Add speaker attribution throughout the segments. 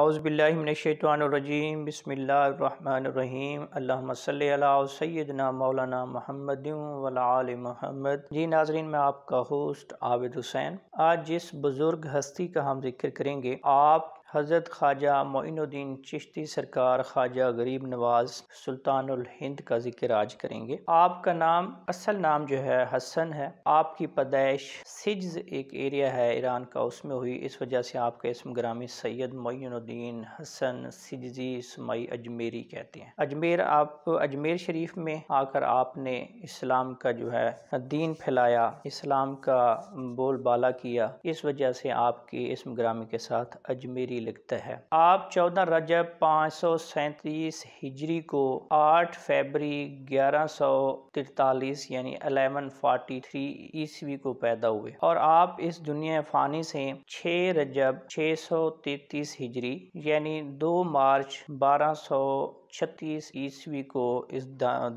Speaker 1: अउज़बिल्लिमिनशैतवानरजीम बसमीम अल्लासल सैदना मौलाना महमद वाल महमद जी नाजरीन मैं आपका होस्ट आबिद हुसैन आज जिस बुज़ुर्ग हस्ती का हम जिक्र करेंगे आप हज़रत ख्वाजा मोइनुद्दीन चिश्ती सरकार ख्वाजा गरीब नवाज सुल्तानुल हिंद का जिक्र आज करेंगे आपका नाम असल नाम जो है हसन है आपकी पैदाइश सिज्ज एक एरिया है ईरान का उसमें हुई इस वजह से आपका इसम ग्रामी सैयद मोइनुद्दीन हसन सिज्जी इसमाई अजमेरी कहते हैं अजमेर आप अजमेर शरीफ में आकर आपने इस्लाम का जो है दीन फैलाया इस्लाम का बोलबाला किया इस वजह से आपके इसम ग्रामी के साथ अजमेरी की लिखता है आप चौदह रजब पाँच सौ हिजरी को 8 फरवरी ग्यारह यानी अलेवन फोर्टी थ्री ईस्वी को पैदा हुए और आप इस दुनिया फानी से 6 रजब छः हिजरी यानी 2 मार्च बारह छत्तीस ईस्वी को इस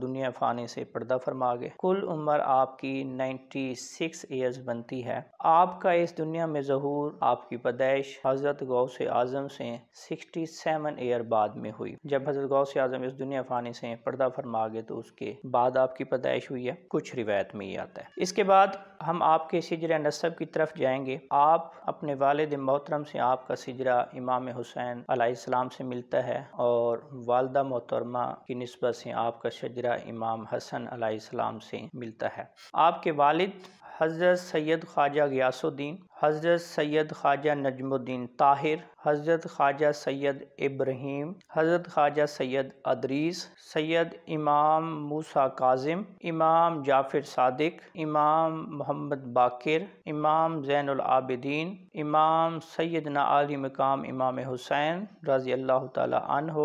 Speaker 1: दुनिया फानी से पर्दा फरमा गए कुल उम्र आपकी 96 ईयर्स बनती है आपका इस दुनिया में जहूर आपकी पैदाइश हजरत गौ से आजम से 67 ईयर बाद में हुई जब हजरत गौ से आजम इस दुनिया फानी से पर्दा फरमा गए तो उसके बाद आपकी पैदाइश हुई है कुछ रिवायत में ही आता है इसके बाद हम आपके सिजरा नस्ब की तरफ जाएंगे आप अपने वालद मोहतरम से आपका सिजरा इमाम हुसैन अलाम से मिलता है और वालदा मोहतरमा की नस्बत से आपका शजरा इमाम हसन अलैहिस्सलाम से मिलता है आपके वालिद हज़रत सैयद ख्वाजा गयासुद्दीन हज़रत सैयद ख्वाजा नजमुद्दीन ताहिर हज़रत ख्वाजा सैयद इब्राहिम हज़रत ख्वाजा सैयद अदरीस सैयद इमाम मूसा काजिम इमाम जाफिर सादिक इमाम मोहम्मद बाकिर इमाम ज़ैनआबिदीन इमाम सैदना आली मकाम इमाम हुसैन रज़ी अल्लाह तन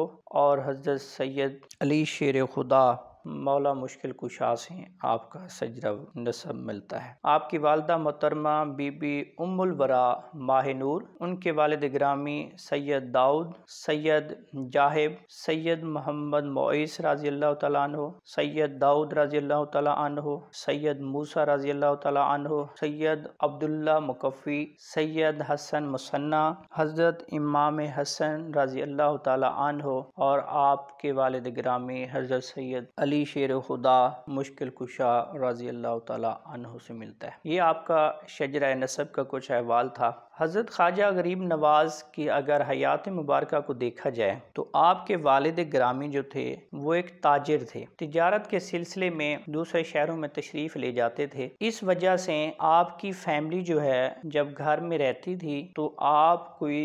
Speaker 1: और हज़रत सैयद अली शेर खुदा मौला मुश्किल कुशा से आपका सजरब नसब मिलता है आपकी वालदा मोहतरमा बीबी उमुल वरा माह नूर उनके वालद ग्रामी सैयद दाऊद सैयद जाहेब सैयद मोहम्मद मोस राजी अल्लाह तहो सैयद दाऊद राजी अल्लाह तहो सैयद मूसा राजी अल्लाह तहो सैयद अब्दुल्ला मुकफ़ी सैयद हसन मुसन्ना हज़रत इमाम हसन राजी अल्लाह तहो और आपके वालद ग्रामी हज़रत सैयद अली अली शेर खुदा मुश्किल कुशा रज़ी अल्लाह ताली से मिलता है ये आपका शजर नसब का कुछ अहवाल था हज़रत ख्वाजा गरीब नवाज़ की अगर हयात मुबारक को देखा जाए तो आपके वालद ग्रामी जो थे वो एक ताजर थे तजारत के सिलसिले में दूसरे शहरों में तशरीफ़ ले जाते थे इस वजह से आपकी फैमिली जो है जब घर में रहती थी तो आप कोई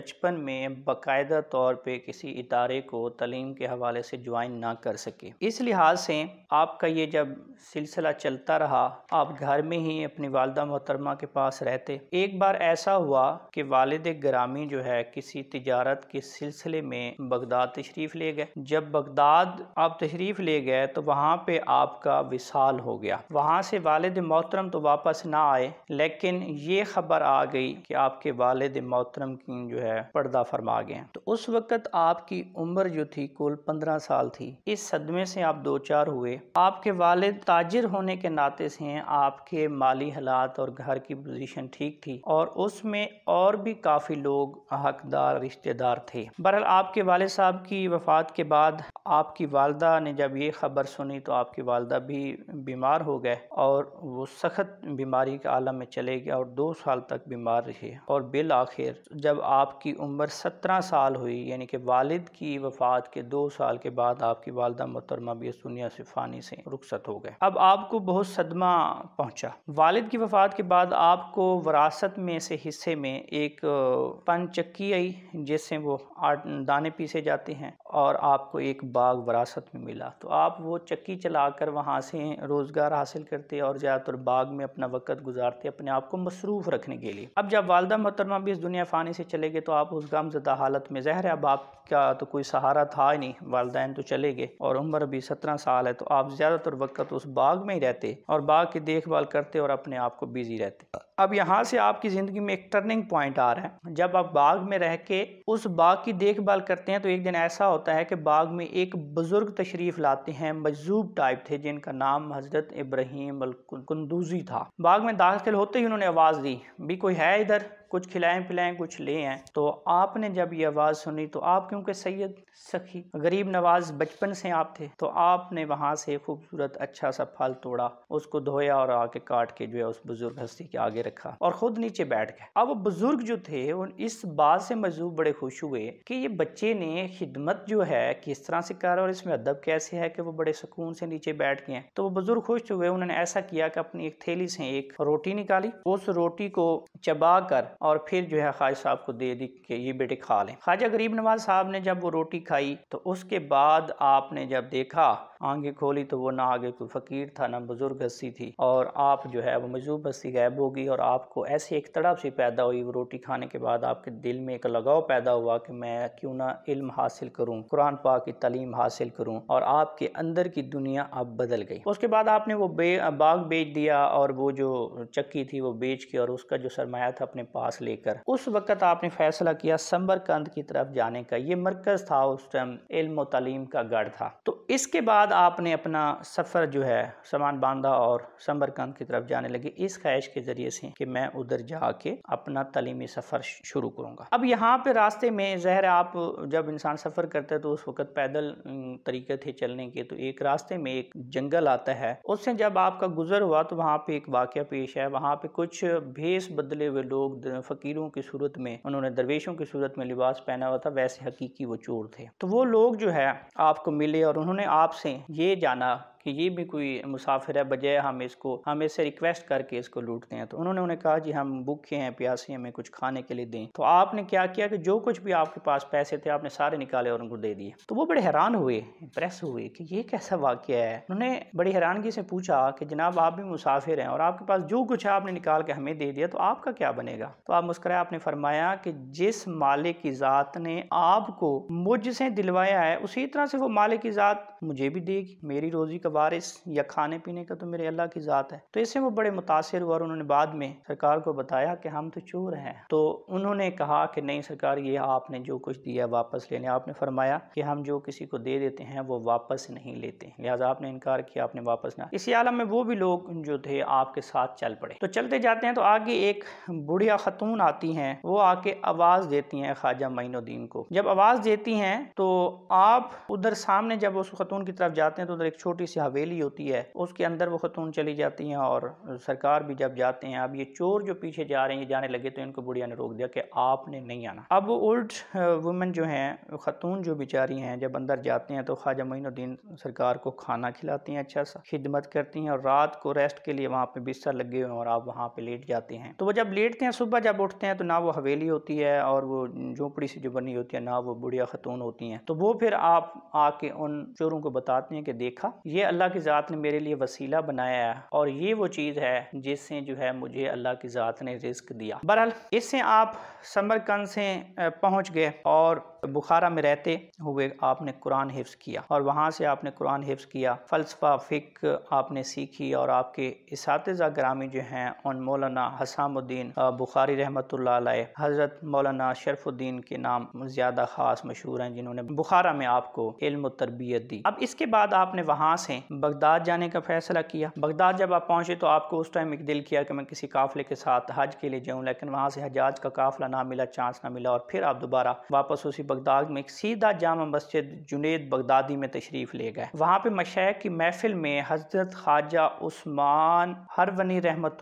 Speaker 1: बचपन में बाकायदा तौर पर किसी इदारे को तलीम के हवाले से ज्वाइन ना कर सके इस लिहाज से आपका ये जब सिलसिला चलता रहा आप घर में ही अपनी वालदा मोहतरमा के पास रहते एक बार बार ऐसा हुआ कि वालद ग्रामी जो है किसी तजारत के सिलसिले में बगदाद तशरीफ़ ले गए जब बगदाद आप तशरीफ़ ले गए तो वहाँ पे आपका विसाल हो गया वहाँ से वालद मोहतरम तो वापस ना आए लेकिन ये खबर आ गई कि आपके वालद मोहतरम की जो है पर्दा फरमा गए तो उस वक़्त आपकी उम्र जो थी कुल पंद्रह साल थी इस सदमे से आप दो चार हुए आपके वालद ताजिर होने के नाते से आपके माली हालात और घर की पोजिशन ठीक थी और और उसमें और भी काफ़ी लोग हकदार रिश्तेदार थे बहरहाल आपके वाल साहब की वफ़ात के बाद आपकी वालदा ने जब ये ख़बर सुनी तो आपकी वालदा भी बीमार हो गए और वो सख्त बीमारी के आलम में चले गए और दो साल तक बीमार रहे और बिल आखिर जब आपकी उम्र सत्रह साल हुई यानी कि वालद की वफ़ात के दो साल के बाद आपकी वालदा मोहतरमा भी सुनिया सिफानी से रुखसत हो गए अब आपको बहुत सदमा पहुँचा वालद की वफ़ात के बाद आपको वरासत में में से हिस्से में एक पान चक्की आई जिससे वो दाने पीसे जाते हैं और आपको एक बाग वरासत में मिला तो आप वो चक्की चलाकर वहाँ से रोज़गार हासिल करते और ज़्यादातर बाग में अपना वक़्त गुजारते अपने आप को मसरूफ़ रखने के लिए अब जब वालदा मोहतरमा भी इस दुनिया फ़ानी से चले गए तो आप उस गमजदा हालत में ज़हर अब आप का तो कोई सहारा था ही नहीं वालदे तो चले गए और उम्र भी सत्रह साल है तो आप ज़्यादातर वक्त उस बाग में ही रहते और बाग की देखभाल करते और अपने आप को बिजी रहते अब यहाँ से आपकी ज़िंदगी में एक टर्निंग पॉइंट आ रहा है जब आप बाग में रह के उस बाग की देखभाल करते हैं तो एक दिन ऐसा होता है कि बाग में एक बुज़ुर्ग तशरीफ़ लाते हैं मजूब टाइप थे जिनका नाम हज़रत इब्राहिम अलकुंदूजी था बाग में दाखिल होते ही उन्होंने आवाज़ दी भी कोई है इधर कुछ खिलाएं पिलाएं कुछ ले आए तो आपने जब ये आवाज़ सुनी तो आप क्योंकि सैयद सखी गरीब नवाज बचपन से आप थे तो आपने वहाँ से खूबसूरत अच्छा सा फल तोड़ा उसको धोया और आके काट के जो है उस बुजुर्ग हस्ती के आगे रखा और खुद नीचे बैठ गए अब बुजुर्ग जो थे उन इस बात से मजदूर बड़े खुश हुए कि ये बच्चे ने खिदमत जो है किस तरह से करा और इसमें अदब कैसे है कि वो बड़े सुकून से नीचे बैठ गए तो वो बुजुर्ग खुश हुए उन्होंने ऐसा किया कि अपनी एक थैली से एक रोटी निकाली उस रोटी को चबा कर और फिर जो है ख्वाज साहब को दे दी कि ये बेटे खा लें ख्वाजा गरीब नवाज साहब ने जब वो रोटी खाई तो उसके बाद आपने जब देखा आंखें खोली तो वो ना आगे कोई फ़कीर था ना बुज़ुर्ग हस्सी थी और आप जो है वो मजूब हस्सी गायब होगी और आपको ऐसी एक तड़प सी पैदा हुई वो रोटी खाने के बाद आपके दिल में एक लगाव पैदा हुआ कि मैं क्यों ना इल्म हासिल करूँ कुरान पाक की तलीम हासिल करूँ और आपके अंदर की दुनिया अब बदल गई उसके बाद आपने वो बे, बाग बेच दिया और वो जो चक्की थी वो बेच के और उसका जो सरमाया था अपने पास पास लेकर उस वक़्त आपने फैसला किया समरकंद की तरफ जाने का ये मरकज़ था उस टाइम इल्म तलीम का गढ़ था तो इसके बाद आपने अपना सफ़र जो है सामान बांधा और समरकंद की तरफ जाने लगे इस ख्वाहिश के ज़रिए से कि मैं उधर जाके अपना तलीमी सफ़र शुरू करूँगा अब यहाँ पे रास्ते में जहर आप जब इंसान सफ़र करता है तो उस वक़्त पैदल तरीके थे चलने के तो एक रास्ते में एक जंगल आता है उससे जब आपका गुजर हुआ तो वहाँ पे एक वाक़ पेश है वहाँ पे कुछ भेस बदले हुए लोग फ़कीरों की सूरत में उन्होंने दरवेशों की सूरत में लिबास पहना हुआ था वैसे हकीकी वो चोर थे तो वो लोग जो है आपको मिले और उन्होंने आपसे ये जाना कि ये भी कोई मुसाफिर है बजाय हम इसको हम इससे रिक्वेस्ट करके इसको लूटते हैं तो उन्होंने उन्हें कहा जी हम भूखे हैं प्यासे हमें कुछ खाने के लिए दें तो आपने क्या किया कि जो कुछ भी आपके पास पैसे थे आपने सारे निकाले और उनको दे दिए तो वो बड़े हैरान हुए इम्प्रेस हुए कि ये कैसा वाक्य है उन्होंने बड़ी हैरानगी से पूछा कि जनाब आप भी मुसाफिर हैं और आपके पास जो कुछ है आपने निकाल के हमें दे दिया तो आपका क्या बनेगा तो आप मुस्कराए आपने फरमाया कि जिस मालिक की ज़ात ने आपको मुझसे दिलवाया है उसी तरह से वो मालिक की ज़ात मुझे भी देगी मेरी रोज़ी का वारिस या खाने पीने का तो मेरे अल्लाह की ज़ात है तो इससे वो बड़े मुतासर हुआ और उन्होंने बाद में सरकार को बताया कि हम तो चोर हैं तो उन्होंने कहा कि नहीं सरकार ये आपने जो कुछ दिया वापस लेने आपने फरमाया कि हम जो किसी को दे देते हैं वो वापस नहीं लेते लिहाजा आपने इनकार किया आपने वापस ना इसी आलम में वो भी लोग जो थे आपके साथ चल पड़े तो चलते जाते हैं तो आगे एक बुढ़िया खतून आती हैं वो आके आवाज़ देती हैं ख्वाजा मईनुद्दीन को जब आवाज़ देती हैं तो आप उधर सामने जब उस खतून की तरफ जाते हैं तो उधर एक छोटी सी सी हवेली होती है उसके अंदर वो खतून चली जाती हैं और सरकार भी जब जाते हैं अब ये चोर जो पीछे जा रहे हैं ये जाने लगे तो इनको बुढ़िया ने रोक दिया कि आपने नहीं आना अब वो उल्ट वुमेन जो हैं खतून जो बेचारी हैं जब अंदर जाते हैं तो ख्वाजा मीनुद्दीन सरकार को खाना खिलाती हैं अच्छा सा खिदमत करती हैं और रात को रेस्ट के लिए वहाँ पर बिस्तर लगे हुए हैं और आप वहाँ पर लेट जाते हैं तो वो जब लेटते हैं सुबह जब उठते हैं तो ना वो हवेली होती है और वो झोंपड़ी से जो बनी होती है ना वो बुढ़िया खतून होती हैं तो वो फिर आप आके उन चोरों को बताते हैं कि देखा ये अल्लाह की ज़ात ने मेरे लिए वसीला बनाया है और ये वो चीज़ है जिससे जो है मुझे अल्लाह की ज़ात ने रिस्क दिया बहरहाल इससे आप समरकंद से पहुँच गए और बुखारा में रहते हुए आपने कुरान हिफ्स किया और वहाँ से आपने कुरान हिफ्स किया फ़लसफ़ा फ़िक आपने सीखी और आपके इस ग्रामी जो हैं उन मौलाना हसामुद्दीन बुखारी रहमत हज़रत मौलाना शरफुद्दीन के नाम ज़्यादा ख़ास मशहूर हैं जिन्होंने बुखारा में आपको इल्म तरबियत दी अब इसके बाद आपने वहाँ से ने बगदाद जाने का फैसला किया बगदाद जब आप पहुंचे तो आपको उस टाइम एक दिल किया कि मैं किसी काफिले के साथ हज के लिए जाऊँ लेकिन वहाँ से हजाज का काफिला ना मिला चांस ना मिला और फिर आप दोबारा वापस उसी बगदाद में एक सीधा जामा मस्जिद जुनेद बगदादी में तशरीफ़ ले गए वहां पर मशाइ की महफिल में हजरत ख्वाजा उस्मान हरवनी रहमत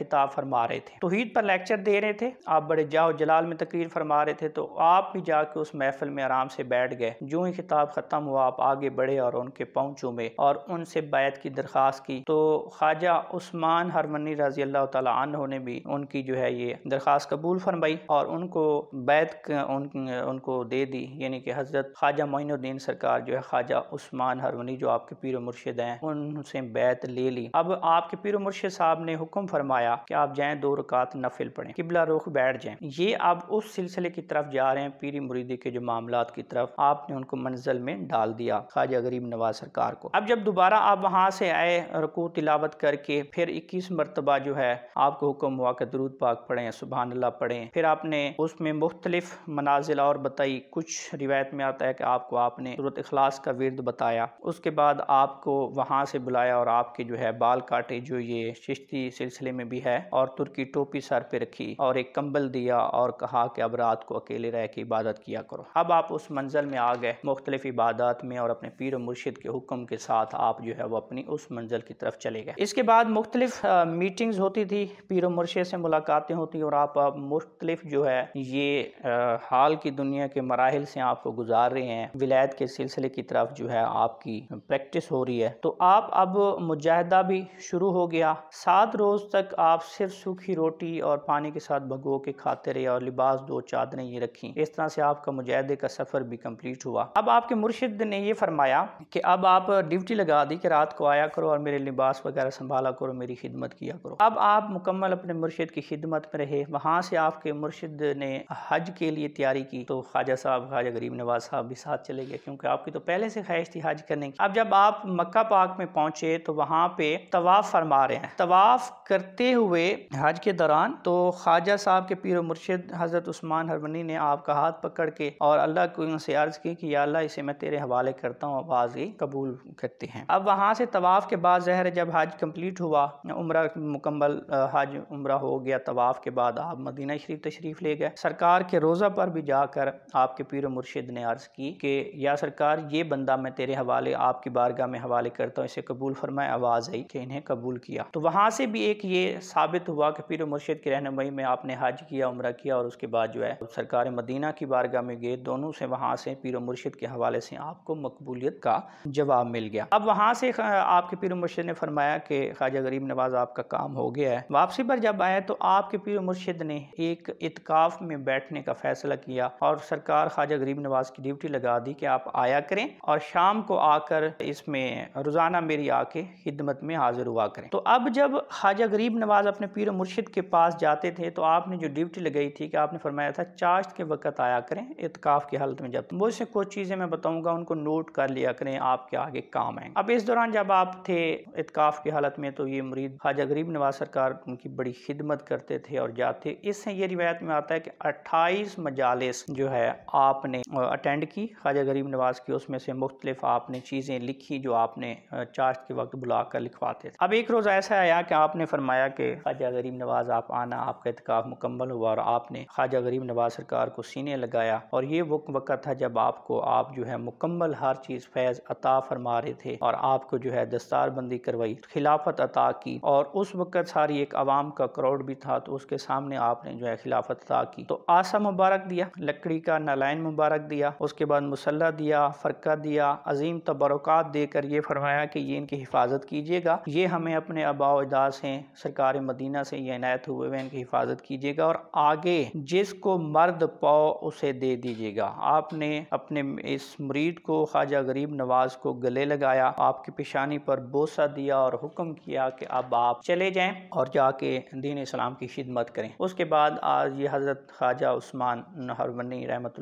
Speaker 1: खिताब फरमा रहे थे तोहद पर लेक्चर दे रहे थे आप बड़े जाओ जलाल में तकरीर फरमा रहे थे तो आप भी जाके उस महफिल में आराम से बैठ गए जो ही खिताब ख़त्म हुआ आप आगे बढ़े और उनके पहुंचों में और उनसे बैत की दरख्वास्त की तो ख्वाजा उस्मान हरमनी रजी अल्लाह तह ने भी उनकी जो है ये दरख्वास्त कबूल फरमाई और उनको बैत उन, उनको दे दी यानी कि हज़रत ख्वाजा मोइनुद्दीन सरकार जो है ख्वाजा उस्मान हरमनी जो आपके पीर मुर्शद हैं उनसे बैत ले ली अब आपके पीर मुर्शद साहब ने हुक्म फरमाया कि आप जाए दो रकात नफिल पढ़ें किबला रुख बैठ जाए ये आप उस सिलसिले की तरफ जा रहे हैं पीरी मुरीदी के जो मामला की तरफ आपने उनको मंजिल में डाल दिया ख्वाजा गरीब नवाज सरकार को अब जब दोबारा आप वहाँ से आए रकू तिलावत करके फिर इक्कीस मरतबा जो है आपको हुक्म हुआ कि दरूद पाक पढ़ें सुबह अल्लाह पढ़ें फिर आपने उसमें मुख्तलिफ मनाजिल और बताई कुछ रिवायत में आता है कि आपको आपने सूरत अखलास का विरद बताया उसके बाद आपको वहाँ से बुलाया और आपके जो है बाल काटे जो ये चिश्ती सिलसिले में भी है और तुर्की टोपी सर पे रखी और एक कम्बल दिया और कहा कि अब रात को अकेले रह के इबादत किया करो अब आप उस मंजिल में आ गए मुख्तलिफ इबादत में और अपने पीर मुर्शिद के हुक्म के साथ साथ आप जो है वो अपनी उस मंजिल की तरफ चले गए इसके बाद मुख्तलिफ मीटिंग्स होती थी पीर मुर्शे से मुलाकातें होती और आप, मुख्तलिफ जो है ये आ, हाल की दुनिया के मराहल से आपको गुजार रहे हैं विलायत के सिलसिले की तरफ जो है आपकी प्रैक्टिस हो रही है तो आप अब मुजाहिदा भी शुरू हो गया सात रोज़ तक आप सिर्फ सूखी रोटी और पानी के साथ भगो के खाते रहे और लिबास दो चादरें ये रखी इस तरह से आपका मुजाहिदे का सफ़र भी कम्प्लीट हुआ अब आपके मुर्शिद ने ये फरमाया कि अब आप ड्यूटी ड्यूटी लगा दी कि रात को आया करो और मेरे लिबास वगैरह संभाला करो मेरी खिदमत किया करो अब आप मुकम्मल अपने मुर्शिद की खिदमत में रहे वहाँ से आपके मुर्शिद ने हज के लिए तैयारी की तो ख्वाजा साहब ख्वाजा गरीब नवाज साहब भी साथ चले गए क्योंकि आपकी तो पहले से ख्वाहिश थी हज करने की अब जब आप मक्का पाक में पहुंचे तो वहाँ पे तवाफ़ फरमा रहे हैं तवाफ़ करते हुए हज के दौरान तो ख्वाजा साहब के पीर मुर्शिद हज़रत उस्मान हरमनी ने आपका हाथ पकड़ के और अल्लाह को से अर्ज़ की कि अल्लाह इसे मैं तेरे हवाले करता हूँ आवाज़ ही कबूल कर सकते हैं अब वहाँ से तवाफ़ के बाद ज़हर जब हज कंप्लीट हुआ उम्र मुकम्मल हज उम्र हो गया तवाफ़ के बाद आप मदीना शरीफ तशरीफ़ ले गए सरकार के रोज़ा पर भी जाकर आपके पीर मुर्शिद ने अर्ज़ की कि या सरकार ये बंदा मैं तेरे हवाले आपकी बारगाह में हवाले करता हूँ इसे कबूल फरमाए आवाज़ आई कि इन्हें कबूल किया तो वहाँ से भी एक ये साबित हुआ कि पीर मुर्शिद की रहनमई में आपने हज किया उम्र किया और उसके बाद जो है सरकार मदीना की बारगाह में गए दोनों से वहाँ से पीर मुर्शिद के हवाले से आपको मकबूलियत का जवाब मिल गया गया अब वहाँ से आपके पीर मुर्शिद ने फरमाया कि ख्वाजा गरीब नवाज आपका काम हो गया है वापसी पर जब आए तो आपके पीर मुर्शिद ने एक इतकाफ में बैठने का फैसला किया और सरकार ख्वाजा गरीब नवाज की ड्यूटी लगा दी कि आप आया करें और शाम को आकर इसमें रोज़ाना मेरी आके खिदमत में हाजिर हुआ करें तो अब जब ख्वाजा गरीब नवाज अपने पीर मुर्शिद के पास जाते थे तो आपने जो ड्यूटी लगाई थी कि आपने फरमाया था चाश्त के वक्त आया करें इतकाफ़ की हालत में जब मुझसे कुछ चीज़ें मैं बताऊंगा उनको नोट कर लिया करें आपके आगे काम काम आएंगे अब इस दौरान जब आप थे इतकाफ़ की हालत में तो ये मरीद ख्वाजा गरीब नवाज सरकार उनकी बड़ी खिदमत करते थे और जाते इससे ये रिवायत में आता है कि अट्ठाईस मजालस जो है आपने अटेंड की ख्वाजा गरीब नवाज की उसमें से मुख्तलिफ आपने चीज़ें लिखी जो आपने चार्ज के वक्त बुला कर लिखवाते थे अब एक रोज़ ऐसा आया कि आपने फरमाया कि ख्वाजा गरीब नवाज आप आना आपका इतकाफ़ मुकम्मल हुआ और आपने ख्वाजा गरीब नवाज सरकार को सीने लगाया और ये वो वक़्त था जब आपको आप जो है मुकम्मल हर चीज़ फैज़ अता फरमा रहे थे और आपको जो है दस्तार बंदी करवाई खिलाफत अता की और उस वक्त सारी एक आवाम का क्राउड भी था तो उसके सामने आपने जो है खिलाफत अता की तो आसा मुबारक दिया लकड़ी का नलायन मुबारक दिया उसके बाद मुसल्ला दिया फ़रका दिया अजीम तबरक़ात देकर ये फरमाया कि ये इनकी हिफाजत कीजिएगा ये हमें अपने अबाव अजदाद हैं सरकार मदीना से ये अनायत हुए हुए इनकी हिफाजत कीजिएगा और आगे जिसको मर्द पाओ उसे दे दीजिएगा आपने अपने इस मरीद को ख्वाजा गरीब नवाज को गले लगा लगाया आपकी पेशानी पर बोसा दिया और हुक्म किया कि अब आप चले जाएं और जाके दीन इस्लाम की खिदमत करें उसके बाद आज ये हज़रत ख्वाजा उस्मान नहरवनी रहमत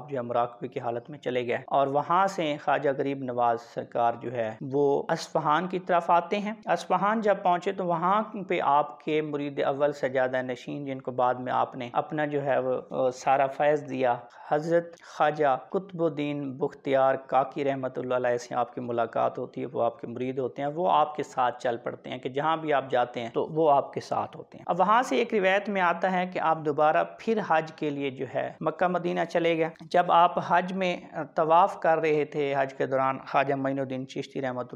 Speaker 1: आप जो मराकबे की हालत में चले गए और वहाँ से ख्वाजा गरीब नवाज सरकार जो है वो असफहान की तरफ आते हैं असफहान जब पहुँचे तो वहाँ पे आपके मुरीद अव्वल सजादा नशीन जिनको बाद में आपने अपना जो है वो सारा फैज़ दिया हज़रत ख्वाजा कुतुबुद्दीन बुख्तियार काकी रहमत से आपकी मुलाकात मुलाकात होती है वो आपके मुरीद होते हैं वो आपके साथ चल पड़ते हैं कि जहाँ भी आप जाते हैं तो वो आपके साथ होते हैं अब वहाँ से एक रिवायत में आता है कि आप दोबारा फिर हज के लिए जो है मक्का मदीना चले गए जब आप हज में तवाफ़ कर रहे थे हज के दौरान ख्वाजा मईनुद्दीन चिश्ती रहमत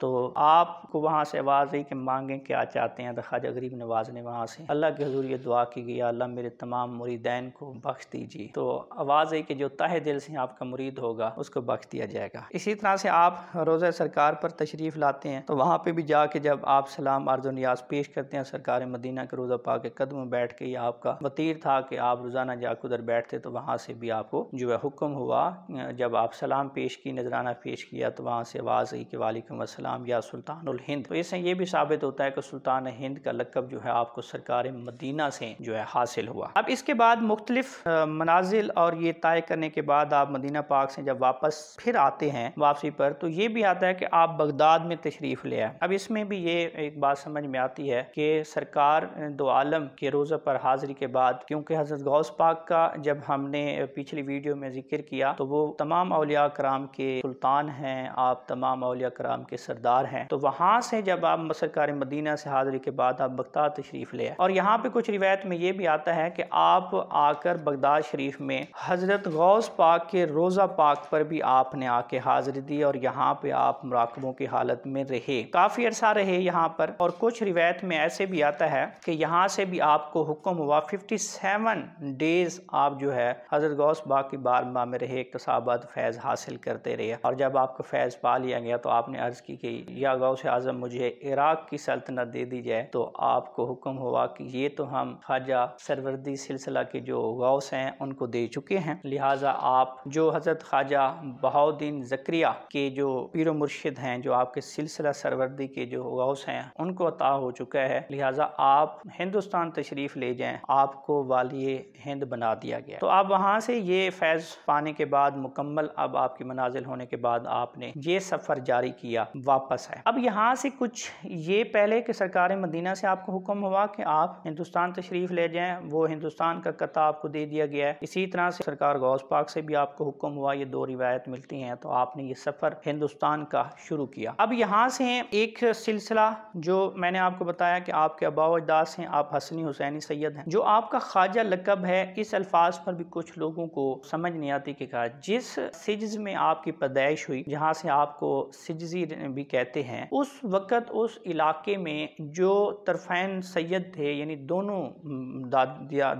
Speaker 1: तो आपको वहाँ से आवाज़ आई कि मांगे क्या चाहते हैं तो ख्वाजा गरीब नवाज ने वहाँ से अल्लाह के हजूर ये दुआ की गई अल्लाह मेरे तमाम मुरीदैन को बख्श दीजिए तो आवाज़ आई कि जो तह दिल से आपका मुरीद होगा उसको बख्श दिया जाएगा इसी तरह से आप रोज़ रोज़ा सरकार पर तशरीफ़ लाते हैं तो वहाँ पर भी जाके जब आप सलाम अर्ज न्याज पेश करते हैं सरकार मदीना के रोज़ा पा के कदम में बैठ के ही आपका वतीर था कि आप रोज़ाना जाकर उधर बैठते तो वहाँ से भी आपको जो है हुक्म हुआ जब आप सलाम पेश की नजराना पेश किया तो वहाँ से आवाज़ आई कि वालेकुम असलम या सुल्तान हिंद तो इससे ये भी साबित होता है कि सुल्तान हिंद का लकब जो है आपको सरकार मदीना से जो है हासिल हुआ अब इसके बाद मुख्तलिफ मनाजिल और ये तय करने के बाद आप मदीना पाक से जब वापस फिर आते हैं वापसी पर तो ये भी आता है कि आप बगदाद में तशरीफ़ ले आए अब इसमें भी ये एक बात समझ में आती है कि सरकार दो आलम के रोज़ा पर हाज़िरी के बाद क्योंकि हज़रत गौस पाक का जब हमने पिछली वीडियो में जिक्र किया तो वो तमाम अलिया कराम के सुल्तान हैं आप तमाम अलिया कराम के सरदार हैं तो वहाँ से जब आप सरकार मदीना से हाज़िरी के बाद आप बगदाद तशरीफ़ ले आए और यहाँ पर कुछ रिवायत में ये भी आता है कि आप आकर बगदाद शरीफ में हज़रत गौस पाक के रोज़ा पाक पर भी आपने आके हाज़िरी दी और यहाँ पर आप मुराकबों की हालत में रहे काफ़ी अरसा रहे यहाँ पर और कुछ रिवायत में ऐसे भी आता है कि यहाँ से भी आपको हुक्म हुआ सेवन डेज आप जो है हज़रत गौस बाग की बारगाह में रहे इकतसाबाद फैज़ हासिल करते रहे और जब आपको फैज़ पा लिया गया तो आपने अर्ज़ की कि या गौस आज़म मुझे इराक़ की सल्तनत दे दी जाए तो आपको हुक्म हुआ कि ये तो हम ख्वाजा सरवर्दी सिलसिला के जो गौस हैं उनको दे चुके हैं लिहाजा आप जो हज़रत ख्वाजा बहाउद्दीन जक्रिया के जो पीर मुर्शिद हैं जो आपके सिलसिला सरवर्दी के जो गौस हैं उनको अता हो चुका है लिहाजा आप हिंदुस्तान तशरीफ़ ले जाएं आपको वाली हिंद बना दिया गया तो आप वहां से ये फैज़ पाने के बाद मुकम्मल अब आपकी मनाजिल होने के बाद आपने ये सफ़र जारी किया वापस आए अब यहाँ से कुछ ये पहले कि सरकार मदीना से आपको हुक्म हुआ कि आप हिंदुस्तान तशरीफ़ ले जाए वो हिंदुस्तान का कता आपको दे दिया गया है इसी तरह से सरकार गौस पाक से भी आपको हुक्म हुआ ये दो रिवायत मिलती हैं तो आपने ये सफ़र हिंदुस्तान पान का शुरू किया अब यहाँ से एक सिलसिला जो मैंने आपको बताया कि आपके अबाव अजदास हैं आप हसनी हुसैनी सैयद हैं जो आपका ख्वाजा लकब है इस अल्फाज पर भी कुछ लोगों को समझ नहीं आती कि कहा जिस सिज में आपकी पैदाइश हुई जहाँ से आपको सिजी भी कहते हैं उस वक़्त उस इलाके में जो तरफैन सैयद थे यानी दोनों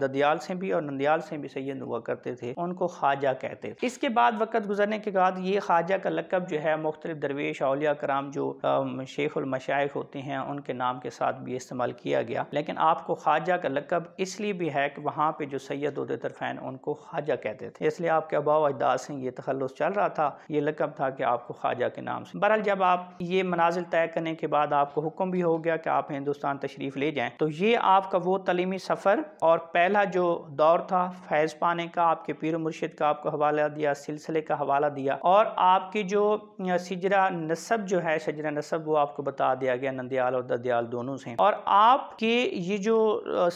Speaker 1: ददयाल से भी और नंदयाल से भी सैयद हुआ करते थे उनको ख्वाजा कहते थे इसके बाद वक़्त गुजरने के बाद ये ख्वाजा का लकब जो है मुख्त मुख्तलिफ दरवेश अलिया कराम जो शेखुलमशाइ होते हैं उनके नाम के साथ भी इस्तेमाल किया गया लेकिन आपको ख्वाजा का लकब इसलिए भी है कि वहाँ पर जो उदय तरफ़ैन उनको ख्वाजा कहते थे इसलिए आपके अबाव अजदाद से ये तखलस चल रहा था ये लकब था कि आपको ख्वाजा के नाम से बहरहाल जब आप ये मनाजिल तय करने के बाद आपको हुक्म भी हो गया कि आप हिंदुस्तान तशरीफ़ ले जाएँ तो ये आपका वो तलीमी सफ़र और पहला जो दौर था फैज़ पाने का आपके पीर मुर्शिद का आपको हवाला दिया सिलसिले का हवाला दिया और आपकी जो शजरा नसब जो है शजरा नसब वो आपको बता दिया गया नंदयाल और ददयाल दोनों से और आपके ये जो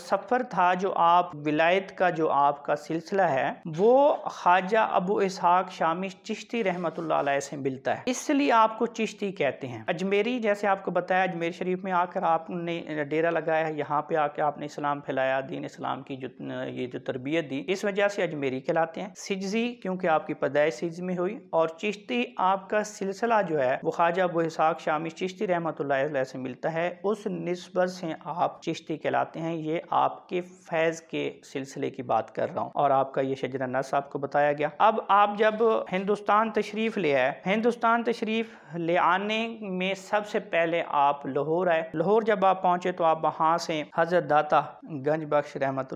Speaker 1: सफ़र था जो आप विलायत का जो आपका सिलसिला है वो ख्वाजा अबू इसहाक शामी चिश्ती रहमत से मिलता है इसलिए आपको चिश्ती कहते हैं अजमेरी जैसे आपको बताया अजमेर शरीफ में आकर आपने डेरा लगाया है यहाँ पे आके आपने इस्लाम फैलाया दीन इस्लाम की जो ये जो तरबियत दी इस वजह से अजमेरी कहलाते हैं सिजी क्योंकि आपकी पैदाइश सिज में हुई और चिश्ती आपका सिलसिला सिलसिला जो है वो ख्वाजा अबू इसाक शामी चिश्ती रहमत से मिलता है उस नस्बत से आप चिश्ती कहलाते हैं ये आपके फैज़ के सिलसिले की बात कर रहा हूँ और आपका ये शजरा नस आपको बताया गया अब आप जब हिंदुस्तान तशरीफ़ ले आए हिंदुस्तान तशरीफ़ ले आने में सबसे पहले आप लाहौर आए लाहौर जब आप पहुँचे तो आप वहाँ से हज़रत दाता गंज बख्श रहमत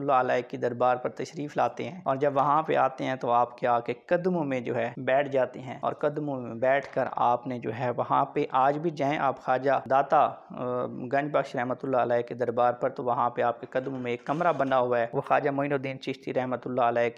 Speaker 1: की दरबार पर तशरीफ़ लाते हैं और जब वहाँ पे आते हैं तो आपके आके कदमों में जो है बैठ जाते हैं और कदमों में बैठ कर आपने जो है वहाँ पे आज भी जाएं आप ख्वाजा दाता गंज बख्श रहमत के दरबार पर तो वहाँ पे आपके कदमों में एक कमरा बना हुआ है वो ख्वाजा मोनुद्दीन चिश्ती रहमत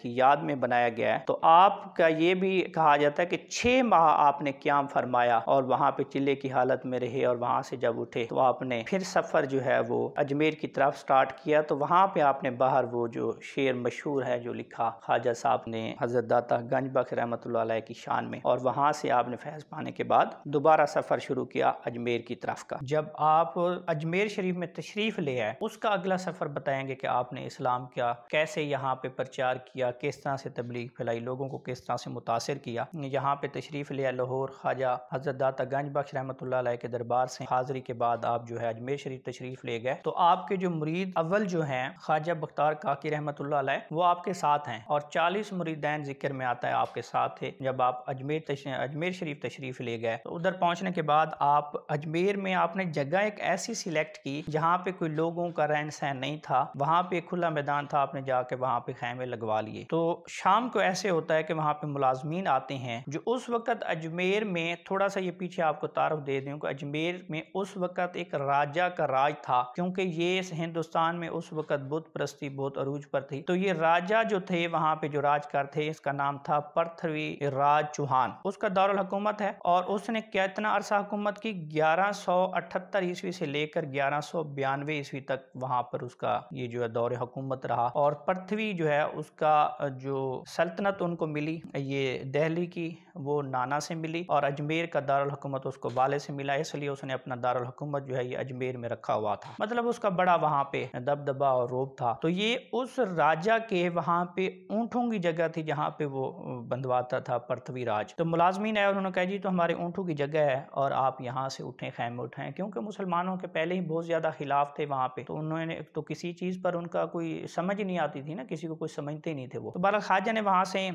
Speaker 1: की याद में बनाया गया है तो आपका ये भी कहा जाता है कि छः माह आपने क्याम फरमाया और वहाँ पे चिल्ले की हालत में रहे और वहाँ से जब उठे तो आपने फिर सफ़र जो है वो अजमेर की तरफ स्टार्ट किया तो वहाँ पे आपने बाहर वो जो शेर मशहूर है जो लिखा ख्वाजा साहब ने हजरत दाता गंज बख्श रहमत की शान में और वहाँ से आपने फैज़ पाने करने के बाद दोबारा सफ़र शुरू किया अजमेर की तरफ का जब आप अजमेर शरीफ में तशरीफ़ ले आए उसका अगला सफ़र बताएंगे कि आपने इस्लाम क्या कैसे यहाँ पे प्रचार किया किस तरह से तबलीग फैलाई लोगों को किस तरह से मुतासर किया यहाँ पे तशरीफ़ लिया लाहौर ख्वाजा हजरत दाता गंज बख्श रहमत के दरबार से हाजिरी के बाद आप जो है अजमेर शरीफ तशरीफ़ ले गए तो आपके जो मुरीद अव्वल जो है ख्वाजा बख्तार काकी रहमत वो आपके साथ हैं और चालीस मुरीदैन जिक्र में आता है आपके साथ थे जब आप अजमेर अजमेर शरीफ तशरीफ़ तशरीफ़ ले गए तो उधर पहुंचने के बाद आप अजमेर में आपने जगह एक ऐसी सिलेक्ट की जहाँ पे कोई लोगों का रहन सहन नहीं था वहाँ पे खुला मैदान था आपने जाके वहाँ पे खैमे लगवा लिए तो शाम को ऐसे होता है कि वहाँ पे मुलाजमीन आते हैं जो उस वक्त अजमेर में थोड़ा सा ये पीछे आपको तारफ दे दें अजमेर में उस वक्त एक राजा का राज था क्योंकि ये हिंदुस्तान में उस वक्त बुद्ध प्रस्ती बहुत अरूज पर थी तो ये राजा जो थे वहाँ पे जो राजकार थे इसका नाम था पृथ्वी राज चौहान उसका दारुल है और उसने कैतना अरसा हुकूमत की ग्यारह सौ अठहत्तर ईस्वी से लेकर ग्यारह सौ बयानवे ईस्वी तक वहां पर उसका ये जो है दौर हुकूमत रहा और पृथ्वी जो है उसका जो सल्तनत उनको मिली ये दहली की वो नाना से मिली और अजमेर का दारुल हुकूमत उसको वाले से मिला इसलिए उसने अपना दारुल हुकूमत जो है ये अजमेर में रखा हुआ था मतलब उसका बड़ा वहां पे दबदबा और रोब था तो ये उस राजा के वहां पे ऊंटों की जगह थी जहाँ पे वो बंधवाता था पृथ्वीराज तो मुलाजमीन आया उन्होंने कहा जी तो हमारे ऊँटों की जगह है और आप यहाँ से उठें खैमे उठाएँ क्योंकि मुसलमानों के पहले ही बहुत ज़्यादा खिलाफ थे वहाँ पर तो उन्होंने तो किसी चीज़ पर उनका कोई समझ नहीं आती थी ना किसी को कुछ समझते नहीं थे वो तो बहर ख्वाजा ने वहाँ से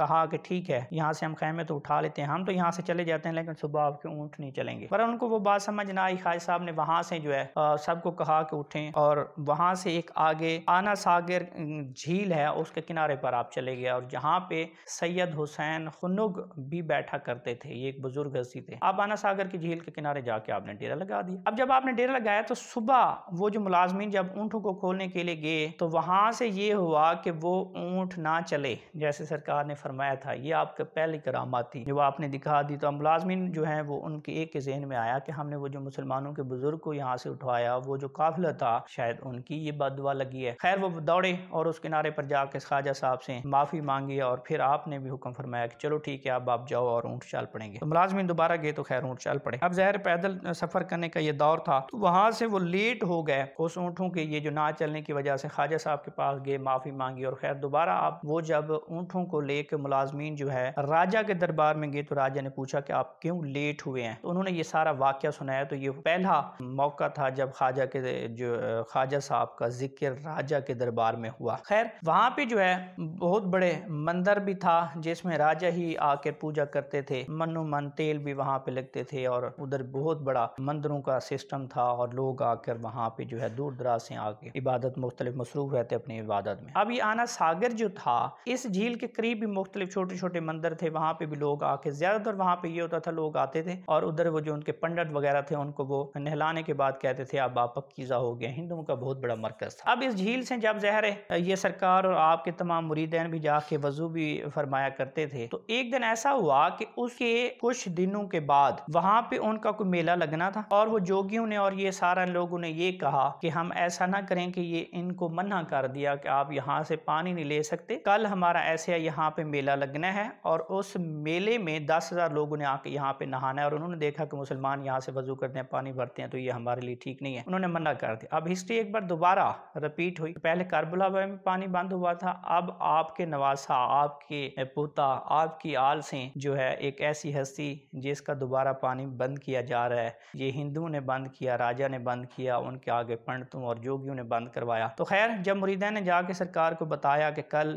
Speaker 1: कहा कि ठीक है यहाँ से हम खैमे तो उठा लेते हैं हम तो यहाँ से चले जाते हैं लेकिन सुबह आपके ऊँट नहीं चलेंगे पर उनको वो बात समझ ना आई खाज साहब ने वहाँ से जो है सबको कहा कि उठें और वहाँ से एक आगे आना सागर झील है उसके किनारे पर आप चले गए और जहाँ पे सैयद हुसैन खनुग भी बैठा करते थे ये एक बुजुर्ग हस्ती थे आप आना सागर की झील के किनारे जाके आपने डेरा लगा दिया अब जब आपने डेरा लगाया तो सुबह वो जो मुलाजमीन जब ऊँटों को खोलने के लिए गए तो वहां से ये हुआ कि वो ऊँट ना चले जैसे सरकार ने फरमाया था ये आपके पहली करामा थी जब आपने दिखा दी तो मुलाजमीन जो है वो उनके एक के जहन में आया कि हमने वो जो मुसलमानों के बुजुर्ग को यहाँ से उठवाया वो जो काफिला था शायद उनकी ये बदवा लगी है खैर वो दौड़े और उस किनारे पर जाके ख्वाजा साहब से माफ़ी मांगी और फिर आपने भी हुक्म फरमाया कि चलो ठीक है अब आप जाओ और ऊँट चाल पड़ेंगे तो मुलाजमिन दोबारा गए तो खैर ऊँट चल पड़े अब जहर पैदल सफ़र करने का ये दौर था तो वहां से वो लेट हो गए उस ऊँटों के ये जो ना चलने की वजह से ख्वाजा साहब के पास गए माफ़ी मांगी और खैर दोबारा आप वो जब ऊँटों को लेकर मुलाजमीन जो है राजा के दरबार में गए तो राजा ने पूछा कि आप क्यों लेट हुए हैं तो उन्होंने ये सारा वाक्य सुनाया तो ये पहला मौका था जब ख्वाजा के जो ख्वाजा साहब का जिक्र राजा के दरबार में हुआ खैर वहाँ पे जो है बहुत बड़े मंदिर भी था जिसमें राजा ही आकर पूजा करते थे मनु सामान तेल भी वहाँ पे लगते थे और उधर बहुत बड़ा मंदिरों का सिस्टम था और लोग आकर वहाँ पे जो है दूर दराज से आके इबादत मुख्तलिफ मसरूफ रहते अपनी इबादत में अब ये आना सागर जो था इस झील के करीब भी मुख्तलिफ छोटे छोटे मंदिर थे वहाँ पे भी लोग आके ज्यादातर वहाँ पे ये होता था लोग आते थे और उधर वो जो उनके पंडित वगैरह थे उनको वो नहलाने के बाद कहते थे अब आप पकीजा हो गया हिंदुओं का बहुत बड़ा मरकज था अब इस झील से जब जहर ये सरकार और आपके तमाम मुरीदैन भी जाके वजू भी फरमाया करते थे तो एक दिन ऐसा हुआ कि उसके कुछ दिनों के बाद वहाँ पे उनका कोई मेला लगना था और वो जोगियों ने और ये सारा लोगों ने ये कहा कि हम ऐसा ना करें कि ये इनको मना कर दिया कि आप यहाँ से पानी नहीं ले सकते कल हमारा ऐसे यहाँ पे मेला लगना है और उस मेले में दस हज़ार लोगों ने आके यहाँ पे नहाना है और उन्होंने देखा कि मुसलमान यहाँ से वजू करते हैं पानी भरते हैं तो ये हमारे लिए ठीक नहीं है उन्होंने मना कर दिया अब हिस्ट्री एक बार दोबारा रिपीट हुई पहले करबला में पानी बंद हुआ था अब आपके नवासा आपके पोता आपकी आल से जो है एक ऐसी हस्ती सी जिसका दोबारा पानी बंद किया जा रहा है ये हिंदुओं ने बंद किया राजा ने बंद किया उनके आगे पंडितों और जोगियों ने बंद करवाया तो खैर जब मुरीदा ने जाके सरकार को बताया कि कल